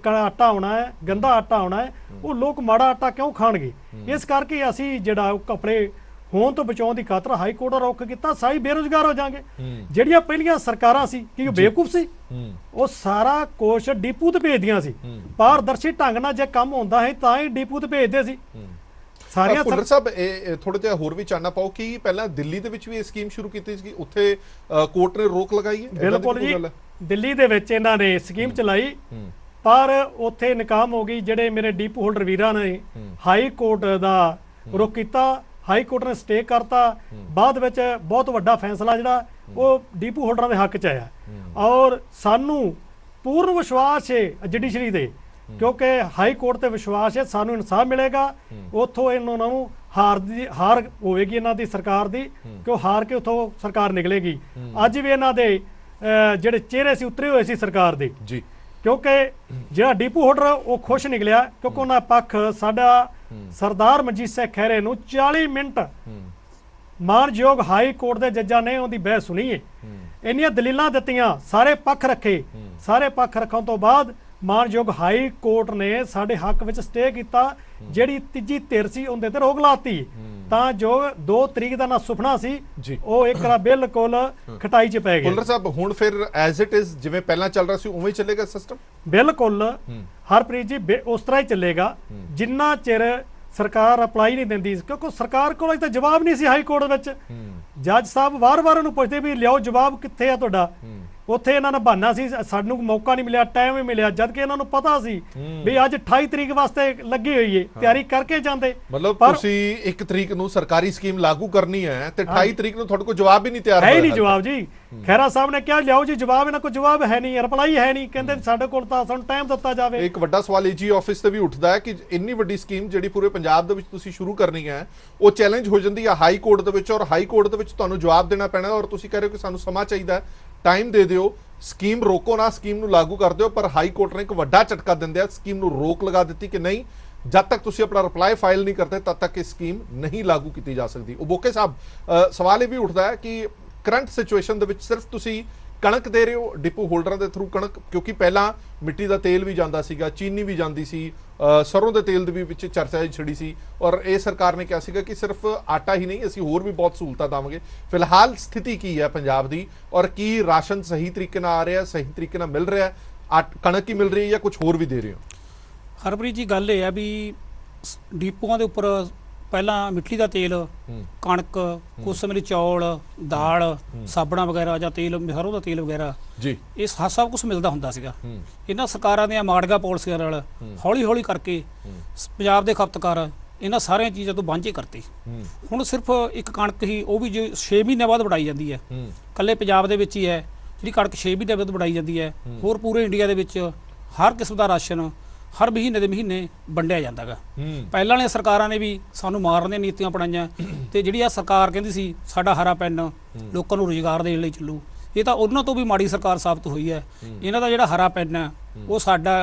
ਆਟਾ ਹੋਣਾ ਹੈ ਗੰਦਾ ਆਟਾ ਹੋਣਾ ਹੈ ਉਹ ਲੋਕ ਮਾੜਾ ਆਟਾ ਕਿਉਂ ਖਾਣਗੇ ਇਸ ਕਰਕੇ ਅਸੀਂ ਜਿਹੜਾ ਉਹ ਕਪੜੇ ਹੋਣ ਤੋਂ ਬਚਾਉਣ ਦੀ ਖਾਤਰ ਹਾਈ ਕੋਰਟ ਰੋਕ ਕੀਤਾ ਸਾਈ ਬੇਰੋਜ਼ਗਾਰ ਹੋ ਜਾਣਗੇ ਜਿਹੜੀਆਂ ਪਹਿਲੀਆਂ ਸਰਕਾਰਾਂ ਸੀ ਕਿ ਉਹ ਬੇਵਕੂਫ ਸੀ ਉਹ ਸਾਰਾ ਕੋਸ਼ ਡੀਪੂ ਤੇ ਭੇਜਦੀਆਂ ਸੀ ਪਾਰਦਰਸ਼ੀ ਢੰਗ ਨਾਲ ਜੇ ਕੰਮ ਹੁੰਦਾ ਹੈ ਤਾਂ ਹੀ ਡੀਪੂ ਤੇ ਭੇਜਦੇ ਸੀ ਸਾਰੀਆਂ ਭੁੱਲਰ ਸਾਹਿਬ ਇਹ ਥੋੜਾ ਜਿਹਾ ਹੋਰ ਵੀ ਚਾਨਣਾ ਪਾਓ ਕਿ ਪਹਿਲਾਂ ਦਿੱਲੀ ਦੇ ਵਿੱਚ ਵੀ ਇਹ ਸਕੀਮ ਸ਼ੁਰੂ ਕੀਤੀ ਸੀ ਉੱਥੇ ਕੋਰਟ ਨੇ ਰੋਕ ਲਗਾਈ ਹੈ ਬਿਲਕੁਲ ਜੀ ਦਿੱਲੀ ਦੇ ਵਿੱਚ ਇਹਨਾਂ ਨੇ ਸਕੀਮ ਚਲਾਈ ਪਰ ਉੱਥੇ ਨਕਾਮ ਹੋ ਗਈ ਜਿਹੜੇ ਮੇਰੇ ਡੀਪ ਹੋਲਡਰ ਵੀਰਾਂ ਨੇ ਹਾਈ ਕੋਰਟ ਦਾ ਰੋਕ ਕੀਤਾ ਹਾਈ ਕੋਰਟ ਨੇ ਸਟੇ ਕਰਤਾ ਬਾਅਦ ਵਿੱਚ ਬਹੁਤ ਵੱਡਾ ਫੈਸਲਾ ਜਿਹੜਾ ਉਹ ਡੀਪੂ ਹੋਲਡਰਾਂ ਦੇ ਹੱਕ 'ਚ ਆਇਆ ਔਰ ਸਾਨੂੰ ਪੂਰਨ ਵਿਸ਼ਵਾਸ ਹੈ ਜੁਡੀਸ਼ਰੀ ਦੇ ਕਿਉਂਕਿ ਹਾਈ ਕੋਰਟ ਤੇ ਵਿਸ਼ਵਾਸ ਹੈ ਸਾਨੂੰ ਇਨਸਾਫ ਮਿਲੇਗਾ ਉੱਥੋਂ ਇਹਨਾਂ ਨੂੰ ਹਾਰ ਦੀ ਹਾਰ ਹੋਵੇਗੀ ਇਹਨਾਂ ਦੀ ਸਰਕਾਰ ਦੀ ਕਿ ਉਹ ਹਾਰ ਕੇ ਉੱਥੋਂ ਸਰਕਾਰ ਨਿਕਲੇਗੀ ਅੱਜ ਵੀ ਇਹਨਾਂ ਦੇ ਜਿਹੜੇ ਚਿਹਰੇ ਸੀ ਉਤਰੇ ਹੋਏ ਸੀ ਸਰਕਾਰ ਦੇ ਜੀ ਕਿਉਂਕਿ ਜਿਹੜਾ ਡੀਪੂ ਹੋਟਰ ਉਹ ਖੁਸ਼ ਨਿਕਲਿਆ ਕਿਉਂਕਿ ਉਹਨਾਂ ਪੱਖ ਸਾਡਾ ਸਰਦਾਰ ਮਨਜੀਤ ਸਿੰਘ ਖਹਿਰੇ ਨੂੰ 40 ਮਿੰਟ ਮਾਨਯੋਗ ਹਾਈ ਕੋਰਟ ਦੇ ਜੱਜਾਂ ਨੇ ਉਹਦੀ ਬਹਿਸ ਸੁਣੀ ਹੈ ਇੰਨੀਆਂ ਦਲੀਲਾਂ ਦਿੱਤੀਆਂ ਸਾਰੇ ਪੱਖ ਰੱਖੇ ਸਾਰੇ ਪੱਖ ਰੱਖਣ ਤੋਂ ਬਾਅਦ ਮਾਨਯੋਗ ਹਾਈ ਕੋਰਟ ਨੇ ਸਾਡੇ ਹੱਕ ਵਿੱਚ ਸਟੇ ਕੀਤਾ ਜਿਹੜੀ ਤੀਜੀ ਧਿਰ ਸੀ ਉਹਦੇ ਤੇ ਰੋਕ ਲਾਤੀ ਤਾਂ ਜੋ 2 ਤਰੀਕ ਦਾ ਨਾ ਸੁਪਨਾ ਸੀ ਉਹ ਇੱਕ ਰਾ ਬਿਲਕੁਲ ਖਟਾਈ 'ਚ ਪੈ ਗਿਆ ਪੁੱਲਰ ਸਾਹਿਬ ਹੁਣ ਫਿਰ ਐਜ਼ ਇਟ ਇਜ਼ ਜਿਵੇਂ ਪਹਿਲਾਂ ਚੱਲ ਰਿਹਾ ਸੀ ਉਵੇਂ ਹੀ ਚੱਲੇਗਾ ਸਿਸਟਮ ਬਿਲਕੁਲ ਹਰਪ੍ਰੀਤ ਜੀ ਉਸ ਤਰ੍ਹਾਂ ਹੀ ਚੱਲੇਗਾ ਜਿੰਨਾ ਚਿਰ ਸਰਕਾਰ ਅਪਲਾਈ ਨਹੀਂ ਦਿੰਦੀ ਕਿਉਂਕਿ ਸਰਕਾਰ ਕੋਲ ਅਜੇ ਤਾਂ ਜਵਾਬ ਨਹੀਂ ਸੀ ਹਾਈ ਕੋਰਟ ਵਿੱਚ ਜੱਜ ਸਾਹਿਬ ਵਾਰ-ਵਾਰ ਉਹਨੂੰ ਪੁੱਛਦੇ ਵੀ ਲਿਆਓ ਜਵਾਬ ਕਿੱਥੇ ਆ ਤੁਹਾਡਾ ਉੱਥੇ ਇਹਨਾਂ ਨੇ ਬਹਾਨਾ ਸੀ ਸਾਨੂੰ ਮੌਕਾ ਨਹੀਂ ਮਿਲਿਆ ਟਾਈਮ ਹੀ ਮਿਲਿਆ ਜਦ ਕਿ ਇਹਨਾਂ ਨੂੰ ਪਤਾ ਸੀ ਵੀ ਅੱਜ 28 ਤਰੀਕ ਵਾਸਤੇ ਲੱਗੀ ਹੋਈ ਏ ਤਿਆਰੀ ਕਰਕੇ ਜਾਂਦੇ ਮਤਲਬ ਤੁਸੀਂ 1 ਤਰੀਕ ਨੂੰ ਸਰਕਾਰੀ ਸਕੀਮ ਲਾਗੂ ਕਰਨੀ ਹੈ ਤੇ 28 ਤਰੀਕ ਨੂੰ ਤੁਹਾਡੇ ਕੋਲ ਜਵਾਬ ਵੀ ਨਹੀਂ ਤਿਆਰ ਹੈ ਨਹੀਂ ਜਵਾਬ ਜੀ ਖੈਰਾ ਸਾਹਿਬ ਨੇ ਕਿਹਾ ਲਿਆਓ ਜੀ ਜਵਾਬ ਇਹਨਾਂ ਕੋਲ ਜਵਾਬ ਹੈ ਨਹੀਂ ਰਿਪਲਾਈ ਹੈ ਨਹੀਂ ਕਹਿੰਦੇ ਸਾਡੇ ਕੋਲ ਤਾਂ ਸਾਨੂੰ ਟਾਈਮ ਦਿੱਤਾ ਜਾਵੇ ਇੱਕ ਵੱਡਾ ਸਵਾਲ ਏਜੀ ਆਫਿਸ ਤੇ ਵੀ ਉੱਠਦਾ ਹੈ ਕਿ ਇੰਨੀ ਵੱਡੀ ਸਕੀਮ ਜਿਹੜੀ ਪੂਰੇ ਪੰਜਾਬ ਦੇ ਵਿੱਚ ਤੁਸੀਂ ਸ਼ੁਰੂ ਕਰਨੀ ਹੈ ਉਹ ਚੈਲੰਜ ਹੋ ਜਾਂਦੀ ਹੈ ਹਾਈ ਕੋਰਟ ਦੇ ਵਿੱਚ ਔਰ ਹਾਈ ਕੋਰਟ ਦੇ ਵਿੱਚ ਤੁਹਾਨੂੰ ਜਵਾਬ ਦੇਣਾ ਪੈਣਾ ਔਰ ਤੁਸੀਂ ਕਹਿ ਰਹੇ ਹੋ ਕਿ ਸਾਨੂੰ ਸਮਾਂ ਚਾਹੀਦਾ ਟਾਈਮ ਦੇ ਦਿਓ ਸਕੀਮ ਰੋਕੋ ਨਾ ਸਕੀਮ ਨੂੰ ਲਾਗੂ ਕਰ ਦਿਓ ਪਰ ਹਾਈ ਕੋਰਟ ਨੇ ਇੱਕ ਵੱਡਾ ਝਟਕਾ ਦਿੰਦੇ ਆ ਸਕੀਮ ਨੂੰ ਰੋਕ ਲਗਾ ਦਿੱਤੀ ਕਿ ਨਹੀਂ ਜਦ ਤੱਕ ਤੁਸੀਂ ਆਪਣਾ ਰਿਪਲਾਈ ਫਾਈਲ ਨਹੀਂ ਕਰਦੇ ਤਦ ਤੱਕ ਇਹ ਸਕੀਮ ਨਹੀਂ ਲਾਗੂ ਕੀਤੀ ਜਾ ਸਕਦੀ ਉਹ ਬੋਕੇ ਸਾਹਿਬ ਸਵਾਲ ਇਹ ਵੀ ਉੱਠਦਾ ਹੈ ਕਿ ਕਰੰਟ ਸਿਚੁਏਸ਼ਨ ਦੇ ਵਿੱਚ ਸਿਰਫ ਤੁਸੀਂ ਕਣਕ ਦੇ ਰਹੇ ਹੋ ਡਿਪੂ ਹੋਲਡਰਾਂ ਦੇ ਥਰੂ ਕਣਕ ਕਿਉਂਕਿ ਪਹਿਲਾਂ ਮਿੱਟੀ ਦਾ ਤੇਲ ਵੀ ਜਾਂਦਾ ਸੀਗਾ ਚੀਨੀ ਵੀ ਜਾਂਦੀ ਸੀ ਸਰੋਂ ਦੇ ਤੇਲ ਦੇ ਵੀ ਵਿੱਚ ਚਰਚਾ ਛੜੀ ਸੀ ਔਰ ਇਹ ਸਰਕਾਰ ਨੇ ਕਿਹਾ ਸੀਗਾ ਕਿ ਸਿਰਫ ਆਟਾ ਹੀ ਨਹੀਂ ਅਸੀਂ ਹੋਰ ਵੀ ਬਹੁਤ ਸਹੂਲਤਾਂ ਦਵਾਂਗੇ ਫਿਲਹਾਲ ਸਥਿਤੀ ਕੀ ਹੈ ਪੰਜਾਬ ਦੀ ਔਰ ਕੀ ਰਾਸ਼ਨ ਸਹੀ ਤਰੀਕੇ ਨਾਲ ਆ ਰਿਹਾ ਸਹੀ ਤਰੀਕੇ ਨਾਲ ਮਿਲ ਰਿਹਾ ਕਣਕ ਹੀ ਮਿਲ ਰਹੀ ਹੈ ਜਾਂ ਕੁਝ ਹੋਰ ਵੀ ਦੇ ਰਹੇ ਹੋ ਹਰਪ੍ਰੀਤ ਜੀ ਗੱਲ ਇਹ ਹੈ ਵੀ ਡਿਪੂਆਂ ਦੇ ਉੱਪਰ ਪਹਿਲਾਂ ਮਿੱਟੀ ਦਾ ਤੇਲ ਕਣਕ ਕੁਸ ਚੌਲ ਦਾਲ ਸਾਬਣਾ ਵਗੈਰਾ ਜਾਂ ਤੇਲ ਸਰੋਂ ਦਾ ਤੇਲ ਵਗੈਰਾ ਜੀ ਇਹ ਸਭ ਕੁਝ ਮਿਲਦਾ ਹੁੰਦਾ ਸੀਗਾ ਇਹਨਾਂ ਸਰਕਾਰਾਂ ਦੀਆਂ ਮਾੜਗਾ ਪਾਲਿਸੀਆਂ ਨਾਲ ਹੌਲੀ ਹੌਲੀ ਕਰਕੇ ਪੰਜਾਬ ਦੇ ਖਪਤਕਾਰ ਇਹਨਾਂ ਸਾਰੀਆਂ ਚੀਜ਼ਾਂ ਤੋਂ ਵਾਂਝੇ ਕਰਤੇ ਹੁਣ ਸਿਰਫ ਇੱਕ ਕਣਕ ਹੀ ਉਹ ਵੀ ਜੋ 6 ਮਹੀਨੇ ਬਾਅਦ ਵੜਾਈ ਜਾਂਦੀ ਹੈ ਕੱਲੇ ਪੰਜਾਬ ਦੇ ਵਿੱਚ ਹੀ ਹੈ ਜਿਹੜੀ ਕਣਕ 6 ਮਹੀਨੇ ਬਾਅਦ ਵੜਾਈ ਜਾਂਦੀ ਹੈ ਹੋਰ ਪੂਰੇ ਇੰਡੀਆ ਦੇ ਵਿੱਚ ਹਰ ਕਿਸਮ ਦਾ ਰਾਸ਼ਨ ਹਰ ਮਹੀਨੇ ਦੇ ਮਹੀਨੇ ਵੰਡਿਆ ਜਾਂਦਾਗਾ ਪਹਿਲਾਂ ਵਾਲੀਆਂ ਸਰਕਾਰਾਂ ਨੇ ਵੀ ਸਾਨੂੰ ਮਾਰਨ ਦੀਆਂ ਨੀਤੀਆਂ ਅਪਣਾਈਆਂ ਤੇ ਜਿਹੜੀ ਆ ਸਰਕਾਰ ਕਹਿੰਦੀ ਸੀ ਸਾਡਾ ਹਰਾ ਪੈਨ ਲੋਕਾਂ ਨੂੰ ਰੋਜ਼ਗਾਰ ਦੇਣ ਲਈ ਚੱਲੂ ਇਹ ਤਾਂ ਉਹਨਾਂ ਤੋਂ ਵੀ ਮਾੜੀ ਸਰਕਾਰ ਸਾਬਤ ਹੋਈ ਹੈ ਇਹਨਾਂ ਦਾ ਜਿਹੜਾ ਹਰਾ ਪੈਨ ਹੈ ਉਹ ਸਾਡਾ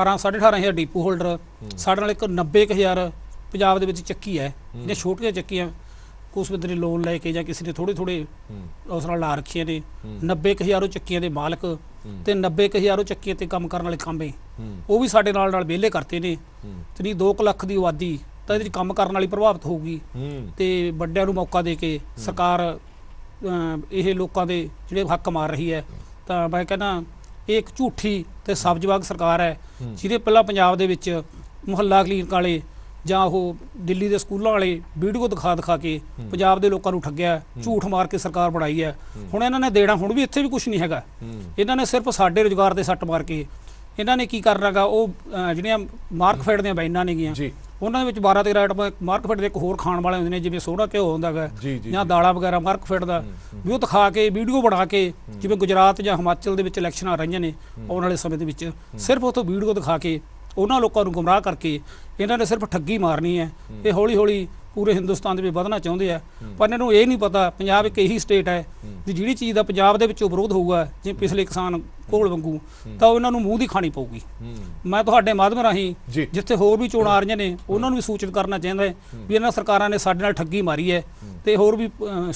18 18500 ਡੀਪੂ ਹੋਲਡਰ ਸਾਡੇ ਨਾਲ ਇੱਕ 90000 ਪੰਜਾਬ ਦੇ ਵਿੱਚ ਚੱਕੀ ਹੈ ਜਾਂ ਛੋਟੀਆਂ ਚੱਕੀਆਂ ਕੁਸ ਬਦਰੀ ਲੋਨ ਲੈ ਕੇ ਜਾਂ ਕਿਸੇ ਨੇ ਥੋੜੇ ਥੋੜੇ ਉਸ ਨਾਲ ਲਾ ਰੱਖੀਆਂ ਨੇ 90000 ਉਹ ਚੱਕੀਆਂ ਦੇ ਮਾਲਕ ਤੇ 90000 ਉਹ ਚੱਕੀਆਂ ਤੇ ਕੰਮ ਕਰਨ ਵਾਲੇ ਖਾਂਬੇ ਉਹ ਵੀ ਸਾਡੇ ਨਾਲ ਨਾਲ ਵਿਹਲੇ ਕਰਤੇ ਨੇ ਤਰੀ 2 ਲੱਖ ਦੀ ਆਬਾਦੀ ਤਾਂ ਇਹਦੇ ਵਿੱਚ ਕੰਮ ਕਰਨ ਵਾਲੀ ਪ੍ਰਭਾਵਿਤ ਹੋਊਗੀ ਤੇ ਵੱਡਿਆਂ ਨੂੰ ਮੌਕਾ ਦੇ ਕੇ ਸਰਕਾਰ ਇਹ ਲੋਕਾਂ ਦੇ ਜਿਹੜੇ ਹੱਕ ਮਾਰ ਰਹੀ ਹੈ ਤਾਂ ਮੈਂ ਕਹਿੰਦਾ ਇਹ ਇੱਕ ਝੂਠੀ ਤੇ ਸਬਜ਼ਵਾਗ ਸਰਕਾਰ ਹੈ ਜਿਹਦੇ ਪਹਿਲਾਂ ਪੰਜਾਬ ਦੇ ਵਿੱਚ ਮੁਹੱਲਾ ਕਲੀਨਿਕ ਵਾਲੇ ਜਾਂ ਉਹ ਦਿੱਲੀ ਦੇ ਸਕੂਲਾਂ ਵਾਲੇ ਵੀਡੀਓ ਦਿਖਾ ਦਿਖਾ ਕੇ ਪੰਜਾਬ ਦੇ ਲੋਕਾਂ ਨੂੰ ਠੱਗਿਆ ਝੂਠ ਮਾਰ ਕੇ ਸਰਕਾਰ ਬਣਾਈ ਹੈ ਹੁਣ ਇਹਨਾਂ ਨੇ ਦੇਣਾ ਹੁਣ ਵੀ ਇੱਥੇ ਵੀ ਕੁਝ ਨਹੀਂ ਹੈਗਾ ਇਹਨਾਂ ਨੇ ਸਿਰਫ ਸਾਡੇ ਰੋਜ਼ਗਾਰ ਦੇ ਸੱਟ ਮਾਰ ਕੇ ਇਹਨਾਂ ਨੇ ਕੀ ਕਰਨਾਗਾ ਉਹ ਜਿਹੜੀਆਂ ਮਾਰਕ ਫੈਡ ਦੀਆਂ ਬੈਨਾਂ ਨੇਗੀਆਂ ਉਹਨਾਂ ਦੇ ਵਿੱਚ 12 13 ਆਈਟਮਾਂ ਮਾਰਕ ਫੈਡ ਦੇ ਇੱਕ ਹੋਰ ਖਾਣ ਵਾਲੇ ਹੁੰਦੇ ਨੇ ਜਿਵੇਂ ਸੋੜਾ ਘਿਓ ਹੁੰਦਾ ਹੈ ਜਾਂ ਦਾਲਾਂ ਵਗੈਰਾ ਮਾਰਕ ਫੈਡ ਦਾ ਵੀ ਉਹ ਦਿਖਾ ਕੇ ਵੀਡੀਓ ਬਣਾ ਕੇ ਜਿਵੇਂ ਗੁਜਰਾਤ ਜਾਂ ਹਿਮਾਚਲ ਦੇ ਵਿੱਚ ਇਲੈਕਸ਼ਨ ਆ ਰਹੀਆਂ ਨੇ ਆਉਣ ਵਾਲੇ ਸਮੇਂ ਦੇ ਵਿੱਚ ਸਿਰਫ ਉਹ ਤੋਂ ਵੀਡੀਓ ਦਿਖਾ ਕੇ ਉਹਨਾਂ ਲੋਕਾਂ ਨੂੰ ਗੁੰਮਰਾਹ ਕਰਕੇ ਇਹਨਾਂ ਨੇ ਸਿਰਫ ਠੱਗੀ ਮਾਰਨੀ ਹੈ ਇਹ ਹੌਲੀ ਹੌਲੀ ਪੂਰੇ ਹਿੰਦੁਸਤਾਨ ਦੇ ਵਿੱਚ ਵਧਣਾ ਚਾਹੁੰਦੇ ਆ ਪਰ ਇਹਨਾਂ ਨੂੰ ਇਹ ਨਹੀਂ ਪਤਾ ਪੰਜਾਬ ਇੱਕ ਇਹੀ ਸਟੇਟ ਹੈ ਜੇ ਜਿਹੜੀ ਚੀਜ਼ ਦਾ ਪੰਜਾਬ ਦੇ ਵਿੱਚੋਂ ਵਿਰੋਧ ਹੋਊਗਾ ਜਿਵੇਂ ਪਿਛਲੇ ਕਿਸਾਨ ਕੋਲ ਵਾਂਗੂ ਤਾਂ ਉਹਨਾਂ ਨੂੰ ਮੂੰਹ ਦੀ ਖਾਣੀ ਪਊਗੀ ਮੈਂ ਤੁਹਾਡੇ ਮਾਧਮ ਰਾਹੀਂ ਜਿੱਥੇ ਹੋਰ ਵੀ ਚੋਣ ਆ ਰਹੀਆਂ ਨੇ ਉਹਨਾਂ ਨੂੰ ਵੀ ਸੂਚਿਤ ਕਰਨਾ ਚਾਹੁੰਦਾ ਵੀ ਇਹਨਾਂ ਸਰਕਾਰਾਂ ਨੇ ਸਾਡੇ ਨਾਲ ਠੱਗੀ ਮਾਰੀ ਹੈ ਤੇ ਹੋਰ ਵੀ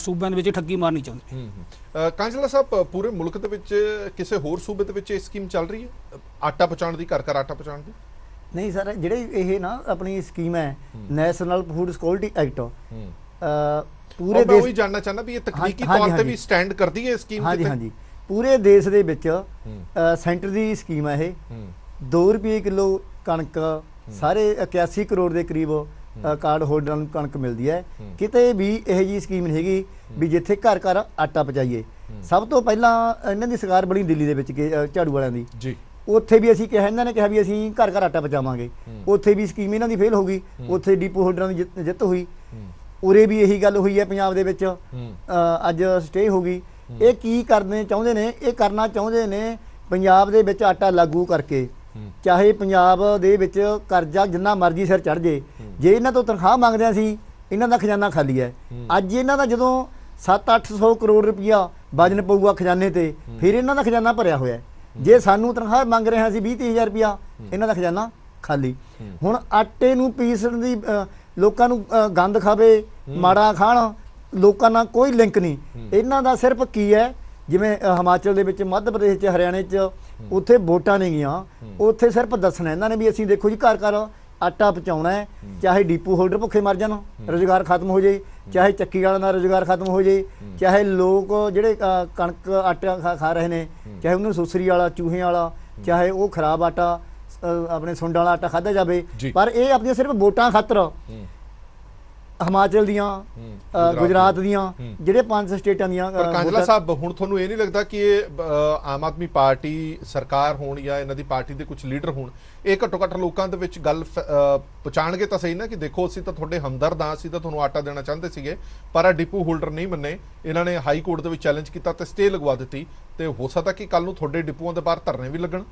ਸੂਬਿਆਂ ਦੇ ਵਿੱਚ ਠੱਗੀ ਮਾਰਨੀ ਚਾਹੁੰਦੇ ਕਾਂਜਲਾ ਸਾਹਿਬ ਪੂਰੇ ਮੁਲਕ ਦੇ ਵਿੱਚ ਕਿਸੇ ਹੋਰ ਸੂਬੇ ਦੇ ਵਿੱਚ ਇਹ ਸਕੀਮ ਚੱਲ ਰਹੀ ਹੈ ਆਟਾ ਪਹੁੰਚਾਉਣ ਦੀ ਘਰ ਘਰ ਆਟਾ ਪਹੁੰਚਾਉਣ ਦੀ ਨਹੀਂ ਸਰ ਜਿਹੜੇ ਇਹ ਨਾ ਆਪਣੀ ਸਕੀਮ ਹੈ ਨੈਸ਼ਨਲ ਫੂਡ ਸਿਕਿਉਰਿਟੀ ਐਕਟ ਪੂਰੇ ਦੇਸ਼ ਮੈਂ ਜਾਣਨਾ ਚਾਹੁੰਦਾ ਵੀ ਇਹ ਤਕਨੀਕੀ ਤੌਰ ਤੇ ਵੀ ਸਟੈਂਡ ਕਰਦੀ ਹੈ ਸਕੀਮ ਹਾਂਜੀ ਹਾਂਜੀ ਪੂਰੇ ਦੇਸ਼ ਦੇ ਵਿੱਚ ਸੈਂਟਰ ਦੀ ਸਕੀਮ ਹੈ ਇਹ 2 ਰੁਪਏ ਕਿਲੋ ਕਣਕ ਸਾਰੇ 81 ਕਰੋੜ ਦੇ ਕਰੀਬ ਕਾਰਡ ਹੋਲਡਰਾਂ ਨੂੰ ਕਣਕ ਮਿਲਦੀ ਹੈ ਕਿਤੇ ਵੀ ਇਹ ਜੀ ਸਕੀਮ ਨਹੀਂ ਹੈਗੀ ਵੀ ਜਿੱਥੇ ਘਰ ਘਰ ਆਟਾ ਪਹੁੰਚਾਈਏ ਸਭ ਤੋਂ ਪਹਿਲਾਂ ਇਹਨਾਂ ਦੀ ਸਰਕਾਰ ਬਣੀ ਦਿੱਲੀ ਦੇ ਵਿੱਚ ਝਾੜੂ ਵਾਲਿਆਂ ਦੀ ਜੀ ਉੱਥੇ ਵੀ ਅਸੀਂ ਕਿਹਾ ਇਹਨਾਂ ਨੇ ਕਿਹਾ ਵੀ ਅਸੀਂ ਘਰ ਘਰ ਆਟਾ ਪਹੁੰਚਾਵਾਂਗੇ ਉੱਥੇ ਵੀ ਸਕੀਮ ਇਹਨਾਂ ਦੀ ਫੇਲ ਹੋ ਗਈ ਉੱਥੇ ਡੀਪੋ ਹੋਲਡਰਾਂ ਦੀ ਜਿੱਤ ਹੋਈ ਉਰੇ ਵੀ ਇਹੀ ਗੱਲ ਹੋਈ ਹੈ ਪੰਜਾਬ ਦੇ ਵਿੱਚ ਅੱਜ ਸਟੇ ਹੋ ਗਈ ਇਹ ਕੀ ਕਰਨੇ ਚਾਹੁੰਦੇ ਨੇ ਇਹ ਕਰਨਾ ਚਾਹੁੰਦੇ ਨੇ ਪੰਜਾਬ ਦੇ ਵਿੱਚ ਆਟਾ ਲਾਗੂ ਕਰਕੇ ਚਾਹੇ ਪੰਜਾਬ ਦੇ ਵਿੱਚ ਕਰਜ਼ਾ ਜਿੰਨਾ ਮਰਜ਼ੀ ਸਿਰ ਚੜ ਜੇ ਜੇ ਇਹਨਾਂ ਤੋਂ ਤਨਖਾਹ ਮੰਗਦੇ ਆ ਸੀ ਇਹਨਾਂ ਦਾ ਖਜ਼ਾਨਾ ਖਾਲੀ ਹੈ ਅੱਜ ਇਹਨਾਂ ਦਾ ਜਦੋਂ 7-800 ਕਰੋੜ ਰੁਪਇਆ ਵਜਨ ਪਊਗਾ ਖਜ਼ਾਨੇ ਤੇ ਫਿਰ ਇਹਨਾਂ ਦਾ ਖਜ਼ਾਨਾ ਭਰਿਆ ਹੋਇਆ ਹੈ ਜੇ ਸਾਨੂੰ ਤਨਖਾਹ ਮੰਗ ਰਹੇ ਹਾਂ ਸੀ 20 30000 ਰੁਪਿਆ ਇਹਨਾਂ ਦਾ ਖਜ਼ਾਨਾ ਖਾਲੀ ਹੁਣ ਆਟੇ ਨੂੰ ਪੀਸਣ ਦੀ ਲੋਕਾਂ ਨੂੰ ਗੰਦ ਖਾਵੇ ਮਾੜਾ ਖਾਣ ਲੋਕਾਂ ਨਾਲ ਕੋਈ ਲਿੰਕ ਨਹੀਂ ਇਹਨਾਂ ਦਾ ਸਿਰਫ ਕੀ ਹੈ ਜਿਵੇਂ ਹਿਮਾਚਲ ਦੇ ਵਿੱਚ ਮੱਧ ਪ੍ਰਦੇਸ਼ 'ਚ ਹਰਿਆਣੇ 'ਚ ਉੱਥੇ ਵੋਟਾਂ ਨਹੀਂ ਗਈਆਂ ਉੱਥੇ ਸਿਰਫ ਦੱਸਣਾ ਇਹਨਾਂ ਨੇ ਵੀ ਅਸੀਂ ਦੇਖੋ ਜੀ ਘਰ ਘਰ ਆਟਾ ਪਹੁੰਚਾਉਣਾ ਹੈ ਚਾਹੇ ਡੀਪੂ ਹੋਲਡਰ ਭੁੱਖੇ ਮਰ ਜਾਣ ਰੋਜ਼ਗਾਰ ਖਤਮ ਹੋ ਜਾਏ ਚਾਹੇ ਚੱਕੀ ਵਾਲਿਆਂ ਦਾ ਰੋਜ਼ਗਾਰ ਖਤਮ ਹੋ ਜਾਏ ਚਾਹੇ ਲੋਕ ਜਿਹੜੇ ਕਣਕ ਆਟਾ ਖਾ ਰਹੇ ਨੇ ਚਾਹੇ ਉਹਨੂੰ ਸੁਸਰੀ ਵਾਲਾ ਚੂਹੇ ਵਾਲਾ ਚਾਹੇ ਉਹ ਖਰਾਬ ਆਟਾ ਆਪਣੇ ਸੁੰਡਾਂ ਵਾਲਾ ਆਟਾ ਖਾਦਾ ਜਾਵੇ ਪਰ ਇਹ ਆਪਣੀ ਸਿਰਫ ਵੋਟਾਂ ਖਾਤਰ ਹਿਮਾਚਲ ਦੀਆਂ ਗੁਜਰਾਤ ਦੀਆਂ ਜਿਹੜੇ ਪੰਜ ਸਟੇਟਾਂ ਦੀਆਂ ਪਰ ਕਾਂਜਲਾ ਸਾਹਿਬ ਹੁਣ ਤੁਹਾਨੂੰ ਇਹ ਨਹੀਂ ਲੱਗਦਾ ਕਿ ਇਹ ਆਮ ਆਦਮੀ ਪਾਰਟੀ ਸਰਕਾਰ ਹੋਣ ਜਾਂ ਇਹਨਾਂ ਦੀ ਪਾਰਟੀ ਦੇ ਕੁਝ ਲੀਡਰ ਹੋਣ ਇਹ ਘੱਟੋ ਘੱਟ ਲੋਕਾਂ ਦੇ ਵਿੱਚ ਗੱਲ ਪਹੁੰਚਾਣਗੇ ਤਾਂ ਸਹੀ ਨਾ ਕਿ ਦੇਖੋ ਅਸੀਂ ਤਾਂ ਤੁਹਾਡੇ ਹਮਦਰਦ ਆ ਅਸੀਂ ਤਾਂ ਤੁਹਾਨੂੰ ਆਟਾ ਦੇਣਾ ਚਾਹੁੰਦੇ ਸੀਗੇ ਪਰ ਆ ਡਿਪੂ ਹੋਲਡਰ ਨਹੀਂ ਮੰਨੇ ਇਹਨਾਂ ਨੇ ਹਾਈ ਕੋਰਟ ਦੇ ਵਿੱਚ ਚੈਲੰਜ ਕੀਤਾ ਤੇ ਸਟੇ ਲਗਵਾ ਦਿੱਤੀ ਤੇ ਹੋ ਸਕਦਾ ਕਿ ਕੱਲ ਨੂੰ ਤੁਹਾਡੇ ਡਿਪੂਆਂ ਦੇ ਬਾਹਰ ਧਰਨੇ ਵੀ ਲੱਗਣ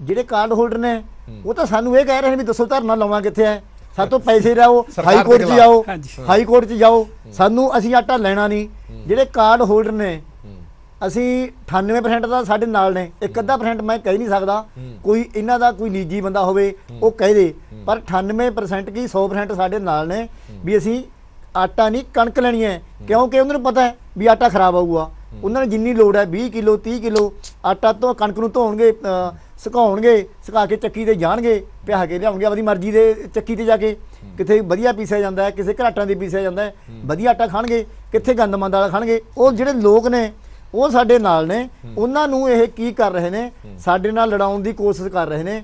ਜਿਹੜੇ ਕਾਰਡ ਹੋਲਡਰ ਨੇ ਉਹ ਤਾਂ ਸਾਨੂੰ ਇਹ ਕਹਿ ਰਹੇ ਨੇ ਵੀ ਦੱਸੋ ਧਰਨਾ ਲਾਵਾਂ ਕਿੱਥੇ ਹੈ ਸਾਤੋਂ ਪੈਸੇ ਲਾਓ ਹਾਈ ਕੋਰਟ 'ਚ ਜਾਓ ਹਾਈ ਕੋਰਟ 'ਚ ਜਾਓ ਸਾਨੂੰ ਅਸੀਂ ਆਟਾ ਲੈਣਾ ਨਹੀਂ ਜਿਹੜੇ ਕਾਰਡ ਹੋਲਡਰ ਨੇ ਅਸੀਂ 98% ਦਾ ਸਾਡੇ ਨਾਲ ਨੇ ਇੱਕ ਅੱਧਾ ਪਰਸੈਂਟ ਮੈਂ ਕਹਿ ਨਹੀਂ ਸਕਦਾ ਕੋਈ ਇਹਨਾਂ ਦਾ ਕੋਈ ਨਿੱਜੀ ਬੰਦਾ ਹੋਵੇ ਉਹ ਕਹਿ ਦੇ ਪਰ 98% ਕੀ 100% ਸਾਡੇ ਨਾਲ ਨੇ ਵੀ ਅਸੀਂ ਆਟਾ ਨਹੀਂ ਕਣਕ ਲੈਣੀ ਹੈ ਕਿਉਂਕਿ ਉਹਨਾਂ ਨੂੰ ਪਤਾ ਹੈ ਵੀ ਆਟਾ ਖਰਾਬ ਆਊਗਾ ਉਹਨਾਂ ਨੂੰ ਜਿੰਨੀ ਲੋੜ ਹੈ 20 ਕਿਲੋ 30 ਕਿਲੋ ਆਟਾ ਤੋਂ ਕਣਕ ਨੂੰ ਧੋਣਗੇ ਸੁਕਾਉਣਗੇ ਸੁਕਾ ਕੇ ਚੱਕੀ ਤੇ ਜਾਣਗੇ ਪਿਆ ਕੇ ਲਿਆਉਣਗੇ ਆਪਣੀ ਮਰਜ਼ੀ ਦੇ ਚੱਕੀ ਤੇ ਜਾ ਕੇ ਕਿਥੇ ਵਧੀਆ ਪੀਸਿਆ ਜਾਂਦਾ ਹੈ ਕਿਸੇ ਘਰਾਟਾਂ ਦੇ ਪੀਸਿਆ ਜਾਂਦਾ ਹੈ ਵਧੀਆ ਆਟਾ ਖਾਣਗੇ ਕਿੱਥੇ ਗੰਦਮੰਦ ਵਾਲਾ ਖਾਣਗੇ ਉਹ ਜਿਹੜੇ ਲੋਕ ਨੇ ਉਹ ਸਾਡੇ ਨਾਲ ਨੇ ਉਹਨਾਂ ਨੂੰ ਇਹ ਕੀ ਕਰ ਰਹੇ ਨੇ ਸਾਡੇ ਨਾਲ ਲੜਾਉਣ ਦੀ ਕੋਸ਼ਿਸ਼ ਕਰ ਰਹੇ ਨੇ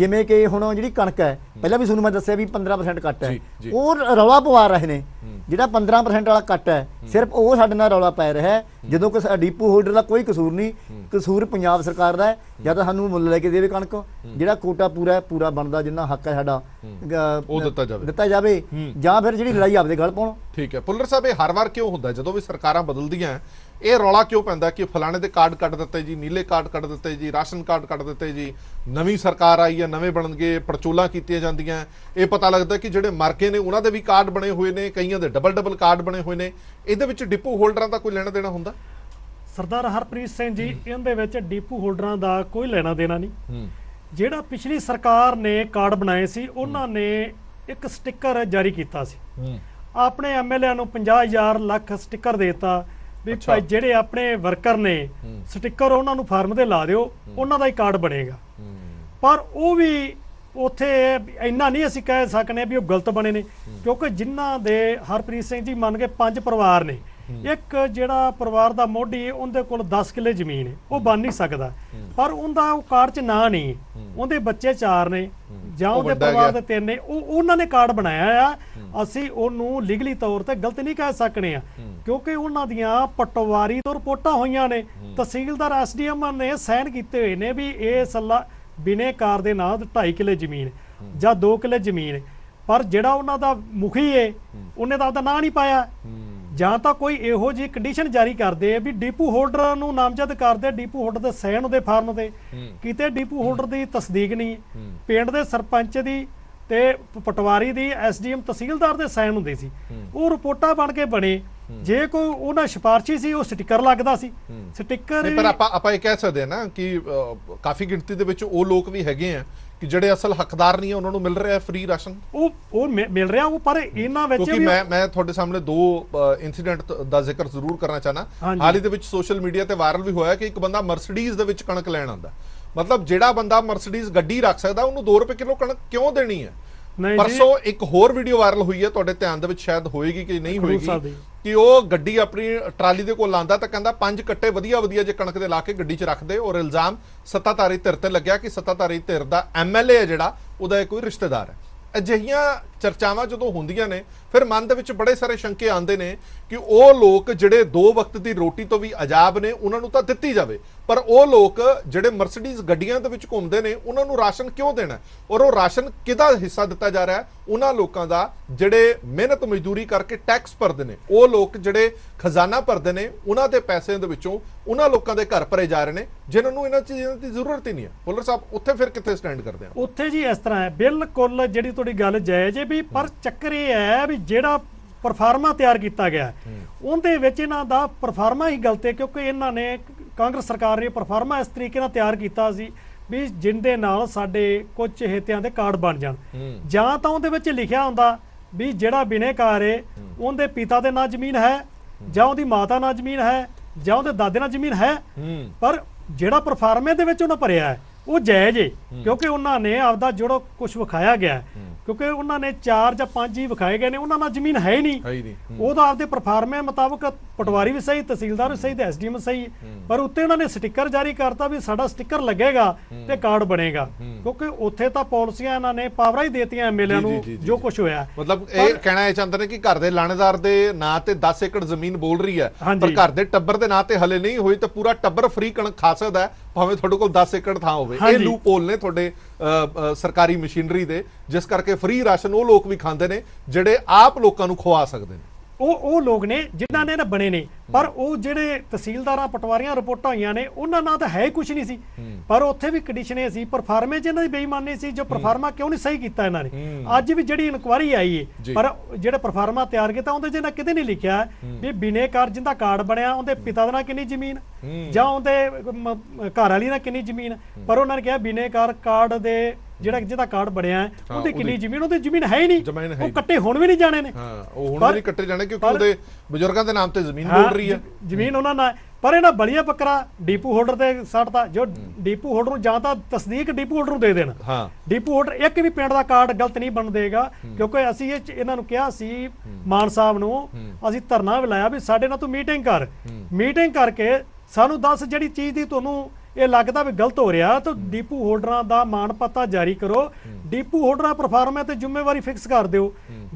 ਜਿਵੇਂ ਕਿ ਹੁਣ ਜਿਹੜੀ ਕਣਕ ਹੈ ਪਹਿਲਾਂ ਵੀ ਤੁਹਾਨੂੰ ਮੈਂ ਦੱਸਿਆ ਵੀ 15% ਕੱਟ ਹੈ ਉਹ ਰੌਲਾ ਪਵਾ ਰਹੇ ਨੇ ਜਿਹੜਾ 15% ਵਾਲਾ ਕੱਟ ਹੈ ਸਿਰਫ ਉਹ ਸਾਡੇ ਨਾਲ ਰੌਲਾ ਪੈ ਰਿਹਾ ਹੈ ਜਦੋਂ ਕਿ ਡੀਪੂ ਹੋਲਡਰ ਦਾ ਕੋਈ ਕਸੂਰ ਨਹੀਂ ਕਸੂਰ ਪੰਜਾਬ ਸਰਕਾਰ ਦਾ ਹੈ ਜਾਂ ਤਾਂ ਸਾਨੂੰ ਮੁੱਲ ਲੈ ਕੇ ਦੇਵੇ ਕਣਕ ਜਿਹੜਾ ਕੋਟਾ ਪੂਰਾ ਪੂਰਾ ਬਣਦਾ ਜਿੰਨਾ ਹੱਕ ਹੈ ਸਾਡਾ ਉਹ ਦਿੱਤਾ ਜਾਵੇ ਦਿੱਤਾ ਜਾਵੇ ਜਾਂ ਫਿਰ ਜਿਹੜੀ ਲੜਾਈ ਆਪਦੇ ਗਲ ਪਾਉਣ ਠੀਕ ਹੈ ਪੁੱਲਰ ਸਾਹਿਬ ਇਹ ਹਰ ਵਾਰ ਕਿਉਂ ਹੁੰਦਾ ਜਦੋਂ ਵੀ ਸਰਕਾਰਾਂ ਬਦਲਦੀਆਂ ਇਹ ਰੌਲਾ ਕਿਉਂ ਪੈਂਦਾ ਕਿ ਫਲਾਣੇ ਦੇ ਕਾਰਡ ਕੱਟ ਦਿੱਤੇ ਜੀ ਨੀਲੇ ਕਾਰਡ ਕੱਟ ਦਿੱਤੇ ਜੀ ਰਾਸ਼ਨ ਕਾਰਡ ਕੱਟ ਦਿੱਤੇ ਜੀ ਨਵੀਂ ਸਰਕਾਰ ਆਈ ਹੈ ਨਵੇਂ ਬਣਨਗੇ ਪਰਚੋਲਾ ਕੀਤੀਆਂ ਜਾਂਦੀਆਂ ਇਹ ਪਤਾ ਲੱਗਦਾ ਕਿ ਜਿਹੜੇ ਮਰਕੇ ਨੇ ਉਹਨਾਂ ਦੇ ਵੀ ਕਾਰਡ ਬਣੇ ਹੋਏ ਨੇ ਕਈਆਂ ਦੇ ਡਬਲ ਡਬਲ ਕਾਰਡ ਬਣੇ ਹੋਏ ਨੇ ਇਹਦੇ ਵਿੱਚ ਡਿਪੂ ਹੋਲਡਰਾਂ ਦਾ ਕੋਈ ਲੈਣਾ ਦੇਣਾ ਹੁੰਦਾ ਸਰਦਾਰ ਹਰਪ੍ਰੀਤ ਸਿੰਘ ਜੀ ਇਹਦੇ ਵਿੱਚ ਡਿਪੂ ਹੋਲਡਰਾਂ ਦਾ ਕੋਈ ਲੈਣਾ ਦੇਣਾ ਨਹੀਂ ਜਿਹੜਾ ਪਿਛਲੀ ਸਰਕਾਰ ਨੇ ਕਾਰਡ ਬਣਾਏ ਸੀ ਉਹਨਾਂ ਨੇ ਇੱਕ ਸਟicker ਜਾਰੀ ਕੀਤਾ ਸੀ ਆਪਣੇ ਐਮਐਲਏ ਨੂੰ 50000 ਲੱਖ ਸਟicker ਦੇਤਾ ਵੀ ਭਾਈ ਜਿਹੜੇ ਆਪਣੇ ਵਰਕਰ ਨੇ ਸਟicker ਉਹਨਾਂ ਨੂੰ ਫਾਰਮ ਤੇ ਲਾ ਦਿਓ ਉਹਨਾਂ ਦਾ ਹੀ ਕਾਰਡ ਬਣੇਗਾ ਪਰ ਉਹ ਵੀ ਉਥੇ ਇੰਨਾ ਨਹੀਂ ਅਸੀਂ ਕਹਿ ਸਕਨੇ ਵੀ ਉਹ ਗਲਤ ਬਣੇ ਨੇ ਕਿਉਂਕਿ ਜਿਨ੍ਹਾਂ ਦੇ ਹਰਪ੍ਰੀਤ ਸਿੰਘ ਜੀ ਮੰਨ ਕੇ ਪੰਜ ਪਰਿਵਾਰ ਨੇ ਇੱਕ ਜਿਹੜਾ ਪਰਿਵਾਰ ਦਾ ਮੋਢੀ ਹੈ ਉਹਦੇ ਕੋਲ 10 ਕਿੱਲੇ ਜ਼ਮੀਨ ਹੈ ਉਹ ਬਣ ਨਹੀਂ ਸਕਦਾ ਪਰ ਉਹਦਾ ਉਹ ਕਾਰਡ 'ਚ ਨਾਂ ਨਹੀਂ ਉਹਦੇ ਬੱਚੇ ਚਾਰ ਨੇ ਜਾਂ ਉਹਦੇ ਪਰਿਵਾਰ ਦੇ ਤਿੰਨ ਨੇ ਉਹ ਉਹਨਾਂ ਨੇ ਕਾਰਡ ਬਣਾਇਆ ਆ ਅਸੀਂ ਉਹਨੂੰ ਲੀਗਲੀ ਤੌਰ ਤੇ ਗਲਤ ਨਹੀਂ ਕਹਿ ਸਕਨੇ ਆ ਕਿਉਂਕਿ ਉਹਨਾਂ ਦੀਆਂ ਪਟਵਾਰੀ ਤੋਂ ਰਿਪੋਰਟਾਂ ਹੋਈਆਂ ਨੇ ਤਹਿਸੀਲਦਾਰ ਐਸਡੀਐਮ ਨੇ ਸਾਈਨ ਕੀਤੇ ਹੋਏ ਨੇ ਵੀ ਇਹ ਸੱਲਾ ਕਾਰ ਦੇ ਨਾਂ 2.5 ਕਿੱਲੇ ਜ਼ਮੀਨ ਜਾਂ 2 ਕਿੱਲੇ ਜ਼ਮੀਨ ਪਰ ਜਿਹੜਾ ਉਹਨਾਂ ਦਾ ਮੁਖੀ ਏ ਉਹਨੇ ਤਾਂ ਆਪਦਾ ਨਾਂ ਨਹੀਂ ਪਾਇਆ ਜਾਂ ਤਾਂ ਕੋਈ ਇਹੋ ਜੀ ਕੰਡੀਸ਼ਨ ਜਾਰੀ ਕਰਦੇ ਆ ਵੀ ਡੀਪੂ ਹੋਲਡਰ ਨੂੰ ਨਾਮਜ਼ਦ ਕਰਦੇ ਡੀਪੂ ਹੋਲਡਰ ਦੇ ਸਹਿਣ ਉਹਦੇ ਫਾਰਮ ਤੇ ਕਿਤੇ ਡੀਪੂ ਹੋਲਡਰ ਦੀ ਤਸਦੀਕ ਨਹੀਂ ਪਿੰਡ ਦੇ ਸਰਪੰਚ ਦੀ ਤੇ ਪਟਵਾਰੀ ਦੀ ਐਸਡੀਐਮ ਤਹਿਸੀਲਦਾਰ ਦੇ ਸਾਈਨ ਹੁੰਦੇ ਸੀ ਉਹ ਰਿਪੋਰਟਾਂ ਬਣ ਕੇ ਬਣੇ ਜੇ ਕੋਈ ਉਹਨਾਂ ਸਿਫਾਰਸ਼ੀ ਸੀ ਉਹ ਸਟicker ਲੱਗਦਾ ਸੀ ਸਟicker ਪਰ ਆਪਾਂ ਆਪਾਂ ਇਹ ਕਹਿ ਸਕਦੇ ਆ ਨਾ ਕਿ ਕਾਫੀ ਗਿਣਤੀ ਦੇ ਵਿੱਚ ਉਹ ਲੋਕ ਵੀ ਹੈਗੇ ਆ ਕਿ ਜਿਹੜੇ ਅਸਲ ਹੱਕਦਾਰ ਨਹੀਂ ਉਹਨਾਂ ਨੂੰ ਮਿਲ ਰਿਹਾ ਫ੍ਰੀ ਰਾਸ਼ਨ ਉਹ ਉਹ ਮਿਲ ਰਿਹਾ ਉਹ ਪਰ ਇਹਨਾਂ ਵਿੱਚ ਕਿਉਂਕਿ ਮੈਂ ਮੈਂ ਤੁਹਾਡੇ ਸਾਹਮਣੇ ਦੋ ਇਨਸੀਡੈਂਟ ਦਾ ਜ਼ਿਕਰ ਜ਼ਰੂਰ ਕਰਨਾ ਚਾਹਨਾ ਹਾਲ ਹੀ ਦੇ ਵਿੱਚ ਸੋਸ਼ਲ ਮੀਡੀਆ ਤੇ ਵਾਇਰਲ ਵੀ ਹੋਇਆ ਕਿ ਇੱਕ ਬੰਦਾ ਮਰਸੀਡੀਜ਼ ਦੇ ਵਿੱਚ ਕਣਕ ਲੈਣ ਆਂਦਾ ਮਤਲਬ ਜਿਹੜਾ ਬੰਦਾ ਮਰਸੀਡੀਜ਼ ਗੱਡੀ ਰੱਖ ਸਕਦਾ ਉਹਨੂੰ 2 ਰੁਪਏ ਕਿਲੋ ਕਣਕ ਕਿਉਂ ਦੇਣੀ ਹੈ ਪਰਸੋਂ ਇੱਕ ਹੋਰ ਵੀਡੀਓ ਵਾਇਰਲ ਹੋਈ ਹੈ ਤੁਹਾਡੇ ਧਿਆਨ ਦੇ ਵਿੱਚ ਸ਼ਾਇਦ ਹੋਏਗੀ ਕਿ ਨਹੀਂ ਹੋਏਗੀ ਕਿ ਉਹ ਗੱਡੀ ਆਪਣੀ ਟਰਾਲੀ ਦੇ ਕੋਲ ਲਾਂਦਾ ਤਾਂ ਕਹਿੰਦਾ ਪੰਜ ਕੱਟੇ ਵਧੀਆ ਵਧੀਆ ਜੇ ਕਣਕ ਦੇ ਲਾ ਕੇ ਗੱਡੀ 'ਚ ਰੱਖਦੇ ਔਰ ਇਲਜ਼ਾਮ ਸੱਤਾਧਾਰੀ ਧਿਰ ਤੇ ਲੱਗਿਆ ਕਿ ਸੱਤਾਧਾਰੀ ਧਿਰ ਦਾ ਐਮਐਲਏ ਹੈ ਜਿਹੜਾ ਉਹਦਾ ਕੋਈ ਰਿਸ਼ਤੇਦਾਰ ਹੈ ਅਜਿਹੀਆਂ ਚਰਚਾਵਾਂ ਜਦੋਂ ਹੁੰਦੀਆਂ ਨੇ ਫਿਰ ਮਨ ਦੇ ਵਿੱਚ ਬੜੇ ਸਾਰੇ ਸ਼ੰਕੇ ਆਉਂਦੇ ਨੇ ਕਿ ਉਹ ਲੋਕ ਜਿਹੜੇ ਦੋ ਵਕਤ ਦੀ ਰੋਟੀ ਤੋਂ ਵੀ ਅਜਾਬ ਨੇ ਉਹਨਾਂ ਨੂੰ ਤਾਂ ਦਿੱਤੀ ਜਾਵੇ ਪਰ ਉਹ ਲੋਕ ਜਿਹੜੇ ਮਰਸੀਡੀਜ਼ ਗੱਡੀਆਂ ਦੇ ਵਿੱਚ ਘੁੰਮਦੇ ਨੇ ਉਹਨਾਂ ਨੂੰ ਰਾਸ਼ਨ ਕਿਉਂ ਦੇਣਾ ਔਰ ਉਹ ਰਾਸ਼ਨ ਕਿਹਦਾ ਹਿੱਸਾ ਦਿੱਤਾ ਜਾ ਰਿਹਾ ਹੈ ਉਹਨਾਂ ਲੋਕਾਂ ਦਾ ਜਿਹੜੇ ਮਿਹਨਤ ਮਜ਼ਦੂਰੀ ਕਰਕੇ ਟੈਕਸ ਭਰਦੇ ਨੇ ਉਹ ਲੋਕ ਜਿਹੜੇ ਖਜ਼ਾਨਾ ਭਰਦੇ ਨੇ ਉਹਨਾਂ ਦੇ ਪੈਸੇ ਦੇ ਵਿੱਚੋਂ ਉਹਨਾਂ ਲੋਕਾਂ ਦੇ ਘਰ ਭਰੇ ਜਾ ਰਹੇ ਨੇ ਜਿਨ੍ਹਾਂ ਨੂੰ ਇਹਨਾਂ ਚੀਜ਼ਾਂ ਦੀ ਜ਼ਰੂਰਤ ਹੀ ਨਹੀਂ ਹੈ ਪੁੱਲਰ ਸਾਹਿਬ ਉੱਥੇ ਫਿਰ ਕਿੱਥੇ ਸਟੈਂਡ ਕਰਦੇ ਆ ਉੱਥੇ ਜੀ ਇਸ ਤਰ੍ਹਾਂ ਹੈ ਬਿਲਕੁਲ ਜਿਹੜੀ ਤੁਹਾਡੀ ਗੱਲ ਜਾਇਜ਼ ਹੈ ਵੀ ਪਰ ਚੱਕਰ ਇਹ ਹੈ ਵੀ ਜਿਹੜਾ ਪਰਫਾਰਮਾ ਤਿਆਰ ਕੀਤਾ ਗਿਆ ਉਹਦੇ ਵਿੱਚ ਇਹਨਾਂ ਦਾ ਪਰਫਾਰਮਾ ਹੀ ਗਲਤ ਹੈ ਕਿਉਂਕਿ ਇਹਨਾਂ ਨੇ ਕਾਂਗਰਸ ਸਰਕਾਰ ਨੇ ਪਰਫਾਰਮਾ ਇਸ ਤਰੀਕੇ ਨਾਲ ਤਿਆਰ ਕੀਤਾ ਸੀ ਵੀ ਜਿੰਦੇ ਨਾਲ ਸਾਡੇ ਕੁਝ ਹਿੱਤਿਆਂ ਦੇ ਕਾਰਡ ਬਣ ਜਾਣ ਜਾਂ ਤਾਂ ਉਹਦੇ ਵਿੱਚ ਲਿਖਿਆ ਹੁੰਦਾ ਵੀ ਜਿਹੜਾ ਬਿਨੇਕਾਰ ਹੈ ਉਹਦੇ ਪਿਤਾ ਦੇ ਨਾਂ ਜ਼ਮੀਨ ਹੈ ਜਾਂ ਉਹਦੀ ਮਾਤਾ ਨਾਂ ਜ਼ਮੀਨ ਹੈ ਜਾਂ ਉਹਦੇ ਦਾਦੇ ਨਾਂ ਜ਼ਮੀਨ ਹੈ ਪਰ ਜਿਹੜਾ ਪਰਫਾਰਮੇ ਦੇ ਵਿੱਚ ਉਹਨਾਂ ਭਰਿਆ ਹੈ ਉਹ ਜਾਇਜ਼ ਹੈ ਕਿਉਂਕਿ ਉਹਨਾਂ ਨੇ ਆਪਦਾ ਜਿਹੜਾ ਕੁਝ ਵਿਖਾਇਆ ਗਿਆ ਕਿਉਂਕਿ ਉਹਨਾਂ ਨੇ 4 ਜਾਂ 5 ਹੀ ਵਿਖਾਏ ਗਏ ਨੇ ਉਹਨਾਂ ਨਾਲ ਜ਼ਮੀਨ ਹੈ ਹੀ ਨਹੀਂ ਉਹ ਤਾਂ ਆਪਦੇ ਪਰਫਾਰਮੈਂਸ ਮੁਤਾਬਕ ਪਟਵਾਰੀ ਵੀ ਸਹੀ ਤਹਿਸੀਲਦਾਰ ਵੀ ਸਹੀ ਤੇ ਐਸਡੀਐਮ ਸਹੀ ਪਰ ਉੱਤੇ ਉਹਨਾਂ ਨੇ ਸਟicker ਜਾਰੀ ਕਰਤਾ ਵੀ ਸਾਡਾ ਸਟicker ਲੱਗੇਗਾ ਤੇ ਕਾਰਡ ਬਣੇਗਾ ਕਿਉਂਕਿ ਉੱਥੇ ਤਾਂ ਪਾਲਿਸੀਆਂ ਇਹਨਾਂ ਨੇ ਪਾਵਰਾਂ ਹੀ ਦੇਤੀਆਂ ਐਮਐਲਏ ਨੂੰ ਜੋ ਕੁਝ ਹੋਇਆ ਮਤਲਬ ਇਹ ਕਹਿਣਾ ਇਹ ਚੰਦਰ ਨੇ ਕਿ ਘਰ ਦੇ ਲਾਣੇਦਾਰ ਦੇ ਨਾਂ ਤੇ 10 ਏਕੜ ਜ਼ਮੀਨ ਬੋਲ ਰਹੀ ਹੈ ਪਰ ਘਰ ਦੇ ਟੱਬਰ ਦੇ ਨਾਂ ਤੇ ਹਲੇ ਨਹੀਂ ਹੋਈ ਤਾਂ ਪੂਰਾ ਟੱਬਰ ਫ੍ਰੀ ਕਣ ਖਾ ਸਕਦਾ ਭਾਵੇਂ ਤੁਹਾਡੇ ਕੋਲ 10 ਏਕੜ ਥਾਂ ਹੋਵੇ ਇਹ ਲੂਪ ਹੋਲ ਨੇ ਤੁਹਾਡੇ ਸਰਕਾਰੀ ਮਸ਼ੀਨਰੀ ਦੇ ਜਿਸ ਕਰਕੇ ਫ੍ਰੀ ਰਾਸ਼ਨ ਉਹ ਲੋਕ ਵੀ ਖਾਂਦੇ ਨੇ ਜਿਹੜੇ ਆਪ ਲੋਕਾਂ ਨੂੰ ਖਵਾ ਸਕਦੇ ਨੇ ਉਹ ਉਹ ਲੋਕ ਨੇ ਜਿਨ੍ਹਾਂ ਨੇ ਨਾ ਬਣੇ ਨੇ ਪਰ ਉਹ ਜਿਹੜੇ ਤਹਿਸੀਲਦਾਰਾਂ ਪਟਵਾਰੀਆਂ ਰਿਪੋਰਟਾਂ ਹੋਈਆਂ ਨੇ ਉਹਨਾਂ ਨਾਲ ਤਾਂ ਹੈ ਕੁਝ ਨਹੀਂ ਸੀ ਪਰ ਉੱਥੇ ਵੀ ਕੰਡੀਸ਼ਨ ਇਹ ਸੀ ਪਰਫਾਰਮੈਂਸ ਇਹਨਾਂ ਦੀ ਬੇਈਮਾਨੀ ਸੀ ਜੋ ਪਰਫਾਰਮਾ ਕਿਉਂ ਨਹੀਂ ਸਹੀ ਕੀਤਾ ਇਹਨਾਂ ਨੇ ਅੱਜ ਵੀ ਜਿਹੜੀ ਇਨਕੁਆਰੀ ਆਈ ਹੈ ਪਰ ਜਿਹੜੇ ਪਰਫਾਰਮਾ ਤਿਆਰ ਕੀਤਾ ਉਹਦੇ ਜਿਹਨਾਂ ਕਿਤੇ ਨਹੀਂ ਲਿਖਿਆ ਵੀ ਬਿਨੇਕਾਰ ਜਿੰਦਾ ਕਾਰਡ ਬਣਿਆ ਉਹਦੇ ਪਿਤਾ ਦਾ ਨਾਲ ਕਿੰਨੀ ਜ਼ਮੀਨ ਜਾਂ ਉਹਦੇ ਘਰ ਵਾਲੀ ਨਾਲ ਕਿੰਨੀ ਜ਼ਮੀਨ ਪਰ ਉਹਨਾਂ ਨੇ ਕਿਹਾ ਬਿਨੇਕਾਰ ਕਾਰਡ ਦੇ ਜਿਹੜਾ ਜਿਹਦਾ ਕਾਰਡ ਬਣਿਆ ਉਹਦੇ ਕਿੰਨੀ ਜ਼ਮੀਨ ਉਹਦੇ ਜ਼ਮੀਨ ਹੈ ਹੀ ਨਹੀਂ ਉਹ ਕੱਟੇ ਹੁਣ ਵੀ ਨਹੀਂ ਜਾਣੇ ਨੇ ਹਾਂ ਉਹ ਹੁਣ ਵੀ ਕੱਟੇ ਜਾਣੇ ਕਿਉਂਕਿ ਉਹਦੇ ਬਜ਼ੁਰਗਾਂ ਦੇ ਨਾਮ ਤੇ ਜ਼ਮੀਨ ਬੋਲ ਰਹੀ ਹੈ ਜ਼ਮੀਨ ਉਹਨਾਂ ਨਾਲ ਪਰ ਇਹਨਾਂ ਬਲੀਆਂ ਬੱਕਰਾ ਡੀਪੂ ਹੋਲਡਰ ਤੇ ਦਾ ਜੋ ਡੀਪੂ ਹੋਲਡਰ ਨੂੰ ਜਾਂ ਤਾਂ ਤਸਦੀਕ ਡੀਪੂ ਹੋਲਡਰ ਨੂੰ ਦੇ ਦੇਣ ਹਾਂ ਡੀਪੂ ਹੋਲਡਰ ਇੱਕ ਵੀ ਪਿੰਡ ਦਾ ਕਾਰਡ ਗਲਤ ਨਹੀਂ ਬਣ ਦੇਗਾ ਕਿਉਂਕਿ ਅਸੀਂ ਇਹ ਇਹਨਾਂ ਨੂੰ ਕਿਹਾ ਸੀ ਮਾਨ ਸਾਹਿਬ ਨੂੰ ਅਸੀਂ ਧਰਨਾ ਵੀ ਲਾਇਆ ਵੀ ਸਾਡੇ ਨਾਲ ਤੂੰ ਮੀਟਿੰਗ ਕਰ ਮੀਟਿੰਗ ਕਰਕੇ ਸਾਨੂੰ ਦੱਸ ਜਿਹੜੀ ਚੀਜ਼ ਦੀ ਤੁਹਾਨੂੰ ਇਹ ਲੱਗਦਾ ਵੀ ਗਲਤ ਹੋ ਰਿਹਾ ਤਾਂ ਡੀਪੂ ਹੋਲਡਰਾਂ ਦਾ ਮਾਨ ਪਤਾ ਜਾਰੀ ਕਰੋ ਡੀਪੂ ਹੋਲਡਰਾਂ ਪਰਫਾਰਮੈਂਸ ਤੇ ਜ਼ਿੰਮੇਵਾਰੀ ਫਿਕਸ ਕਰ ਦਿਓ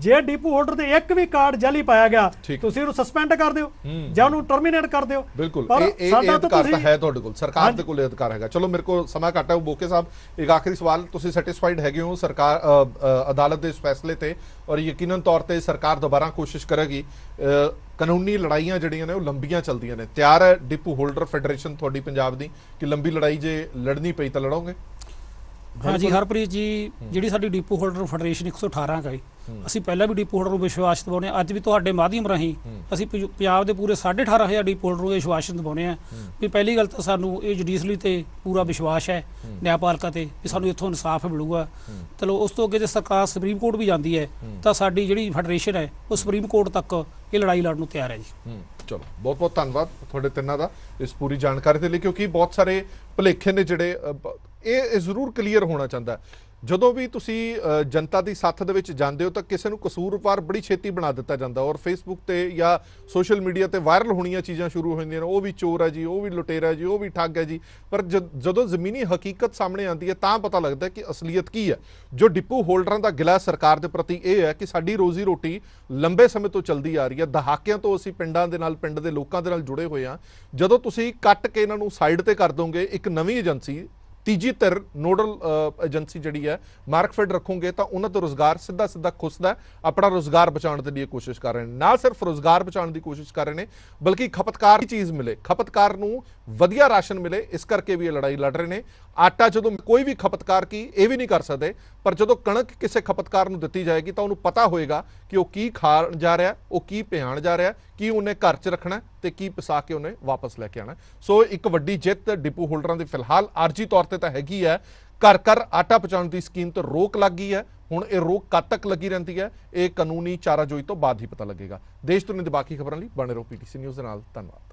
ਜੇ ਡੀਪੂ ਹੋਲਡਰ ਦੇ ਇੱਕ ਵੀ ਕਾਰਡ ਜਾਲੀ ਪਾਇਆ ਗਿਆ ਤੁਸੀਂ ਉਹਨੂੰ ਸਸਪੈਂਡ ਕਰ ਦਿਓ ਜਾਂ ਉਹਨੂੰ ਟਰਮੀਨੇਟ ਕਰ ਦਿਓ ਬਿਲਕੁਲ ਇਹ ਸਾਡਾ ਤਾਂ ਤੁਸੀਂ ਹੈ ਤੁਹਾਡੇ ਕੋਲ ਸਰਕਾਰ ਦੇ ਕੋਲ ਅਧਿਕਾਰ ਹੈਗਾ ਚਲੋ ਮੇਰੇ ਕੋਲ ਸਮਾਂ ਘੱਟ ਹੈ ਬੋਕੇ ਸਾਹਿਬ ਇੱਕ ਆਖਰੀ ਸਵਾਲ ਤੁਸੀਂ ਸੈਟੀਸਫਾਈਡ ਹੈਗੇ ਹੋ ਸਰਕਾਰ ਅਦਾਲਤ ਦੇ ਇਸ ਫੈਸਲੇ ਤੇ ਔਰ ਯਕੀਨਨ ਤੌਰ ਤੇ ਸਰਕਾਰ ਦੁਬਾਰਾ ਕੋਸ਼ਿਸ਼ ਕਰੇਗੀ ਕਾਨੂੰਨੀ ਲੜਾਈਆਂ ਜਿਹੜੀਆਂ ਨੇ ਉਹ ਲੰਬੀਆਂ ਚੱਲਦੀਆਂ ਨੇ ਤਿਆਰ ਹੈ ਡਿਪੂ ਹੋਲਡਰ ਫੈਡਰੇਸ਼ਨ ਤੁਹਾਡੀ ਪੰਜਾਬ ਦੀ ਕਿ ਲੰਬੀ ਲੜਾਈ ਜੇ ਲੜਨੀ ਪਈ ਤਾਂ ਲੜੋਗੇ ਜੀ ਹਰਪ੍ਰੀਤ ਜੀ ਜਿਹੜੀ ਸਾਡੀ ਡੀਪੂ ਹੋਲਡਰ ਫੈਡਰੇਸ਼ਨ 118 ਗਏ ਅਸੀਂ ਪਹਿਲਾਂ ਵੀ ਡੀਪੂ ਹੋਲਡਰ ਨੂੰ ਵਿਸ਼ਵਾਸ ਦਿਵਾਉਨੇ ਅੱਜ ਵੀ ਤੁਹਾਡੇ ਮਾਧਿਅਮ ਰਾਹੀਂ ਅਸੀਂ ਪੰਜਾਬ ਦੇ ਪੂਰੇ 18500 ਡੀਪੂ ਹੋਲਡਰ ਨੂੰ ਵਿਸ਼ਵਾਸ ਦਿਵਾਉਨੇ ਆ ਵੀ ਪਹਿਲੀ ਗੱਲ ਤਾਂ ਸਾਨੂੰ ਇਹ ਜੁਡੀਸ਼ਲੀ ਤੇ ਪੂਰਾ ਵਿਸ਼ਵਾਸ ਹੈ ਨਿਆਂਪਾਲਿਕਾ ਤੇ ਕਿ ਸਾਨੂੰ ਇੱਥੋਂ ਇਨਸਾਫ ਮਿਲੂਗਾ ਚਲੋ ਉਸ ਤੋਂ ਅੱਗੇ ਜੇ ਸਰਕਾਰ ਸੁਪਰੀਮ ਕੋਰਟ ਵੀ ਜਾਂਦੀ ਹੈ ਤਾਂ ਸਾਡੀ ਜਿਹੜੀ ਫੈਡਰੇਸ਼ਨ ਹੈ ਉਹ ਸੁਪਰੀਮ ਕੋਰਟ ਤੱਕ ਇਹ ਲੜਾਈ ਲੜਨ ਨੂੰ ਤਿਆਰ ਹੈ ਜੀ ਚਲੋ ਬਹੁਤ ਬਹੁਤ ਧੰਨਵਾਦ ਤੁਹਾਡੇ ਤਿੰਨਾਂ ਦਾ ਇਸ ਪੂਰੀ ਜਾਣਕਾਰੀ ਦੇ ਲਈ ਕਿਉਂਕਿ ਬਹੁਤ ਸਾਰੇ ਭਲੇਖੇ ਨੇ ਜਿਹੜੇ ਇਹ ਜ਼ਰੂਰ ਕਲੀਅਰ ਹੋਣਾ ਚਾਹੁੰਦਾ ਜਦੋਂ ਵੀ ਤੁਸੀਂ ਜਨਤਾ ਦੀ ਸਾਥ ਦੇ ਵਿੱਚ ਜਾਂਦੇ ਹੋ ਤਾਂ ਕਿਸੇ ਨੂੰ ਕਸੂਰਵਾਰ ਬੜੀ ਛੇਤੀ ਬਣਾ ਦਿੱਤਾ ਜਾਂਦਾ ਔਰ ਫੇਸਬੁੱਕ ਤੇ ਜਾਂ ਸੋਸ਼ਲ ਮੀਡੀਆ ਤੇ ਵਾਇਰਲ ਹੋਣੀਆਂ ਚੀਜ਼ਾਂ ਸ਼ੁਰੂ ਹੋ ਜਾਂਦੀਆਂ ਉਹ ਵੀ ਚੋਰ ਹੈ ਜੀ ਉਹ ਵੀ ਲੁਟੇਰਾ ਜੀ ਉਹ ਵੀ ਠੱਗ ਹੈ ਜੀ ਪਰ ਜਦੋਂ ਜ਼ਮੀਨੀ ਹਕੀਕਤ ਸਾਹਮਣੇ ਆਉਂਦੀ ਹੈ ਤਾਂ ਪਤਾ ਲੱਗਦਾ ਕਿ ਅਸਲੀਅਤ ਕੀ ਹੈ ਜੋ ਡਿਪੂ ਹੋਲਡਰਾਂ ਦਾ ਗਿਲਾ ਸਰਕਾਰ ਦੇ ਪ੍ਰਤੀ ਇਹ ਹੈ ਕਿ ਸਾਡੀ ਰੋਜ਼ੀ ਰੋਟੀ ਲੰਬੇ ਸਮੇਂ ਤੋਂ ਚੱਲਦੀ ਆ ਰਹੀ ਹੈ ਦਹਾਕਿਆਂ ਤੋਂ ਅਸੀਂ ਪਿੰਡਾਂ ਦੇ ਨਾਲ ਪਿੰਡ ਦੇ ਲੋਕਾਂ ਦੇ ਨਾਲ ਜੁੜੇ ਹੋਏ ਹਾਂ ਜਦੋਂ ਤੁਸੀਂ ਕੱਟ ਕੇ ਇਹਨਾਂ ਨੂੰ ਸਾਈਡ ਤੇ ਕਰ ਦੋਗੇ ਇੱਕ ਨਵੀਂ ਏਜੰਸੀ ਤੀਜੀ ਤਰ ਨੋਡਲ ਏਜੰਸੀ ਜਿਹੜੀ ਹੈ ਮਾਰਕਫੈਡ ਰੱਖੋਗੇ ਤਾਂ ਉਹਨਾਂ ਤੋਂ ਰੋਜ਼ਗਾਰ ਸਿੱਧਾ ਸਿੱਧਾ ਖੁੱਸਦਾ ਆਪਣਾ ਰੋਜ਼ਗਾਰ ਬਚਾਉਣ ਦੇ ਲਈ ਕੋਸ਼ਿਸ਼ ਕਰ ਰਹੇ ਨੇ ਨਾ ਸਿਰਫ ਰੋਜ਼ਗਾਰ ਬਚਾਉਣ ਦੀ ਕੋਸ਼ਿਸ਼ ਕਰ ਰਹੇ ਨੇ ਬਲਕਿ ਖਪਤਕਾਰ ਦੀ ਚੀਜ਼ ਮਿਲੇ ਖਪਤਕਾਰ ਨੂੰ ਵਧੀਆ ਰਾਸ਼ਨ ਮਿਲੇ ਇਸ ਕਰਕੇ ਵੀ ਇਹ ਲੜਾਈ ਲੜ ਰਹੇ ਨੇ ਆਟਾ ਜਦੋਂ ਕੋਈ ਵੀ ਖਪਤਕਾਰ ਕੀ ਇਹ ਵੀ ਨਹੀਂ ਕਰ ਸਕਦੇ ਪਰ ਜਦੋਂ ਕਣਕ ਕਿਸੇ ਖਪਤਕਾਰ ਨੂੰ ਦਿੱਤੀ ਜਾਏਗੀ ਤਾਂ ਉਹਨੂੰ ਪਤਾ ਹੋਏਗਾ ਕਿ ਉਹ ਕੀ ਖਾਣ ਜਾ ਰਿਹਾ ਉਹ ਕੀ ਪਿਆਣ ਜਾ ਰਿਹਾ ਕੀ ਉਹਨੇ ਘਰ 'ਚ ਰੱਖਣਾ ਤੇ ਕੀ ਪਸਾ ਕੇ ਉਹਨੇ ਵਾਪਸ ਲੈ ਕੇ ਆਣਾ ਸੋ ਇੱਕ ਵੱਡੀ ਜਿੱਤ ਡਿਪੂ ਹੋਲਡਰਾਂ ਦੀ ਫਿਲਹਾਲ ਆਰਜੀ ਤੌਰ ਤੇ ਤਾਂ ਹੈਗੀ ਹੈ ਘਰ ਘਰ ਆਟਾ ਪਹੁੰਚਾਉਣ ਦੀ ਸਕੀਮ ਤੇ ਰੋਕ ਲੱਗ ਗਈ ਹੈ ਹੁਣ ਇਹ ਰੋਕ ਕਦ ਤੱਕ ਲੱਗੀ ਰਹਿੰਦੀ ਹੈ ਇਹ ਕਾਨੂੰਨੀ ਚਾਰਾਜੋਈ ਤੋਂ ਬਾਅਦ ਹੀ ਪਤਾ ਲੱਗੇਗਾ ਦੇਸ਼ ਤੋਂ ਨੇ ਬਾਕੀ ਖਬਰਾਂ ਲਈ ਬਣੇ ਰਹੋ ਪੀਟੀਸੀ ਨਿਊਜ਼ ਦੇ ਨਾਲ ਧੰਨਵਾਦ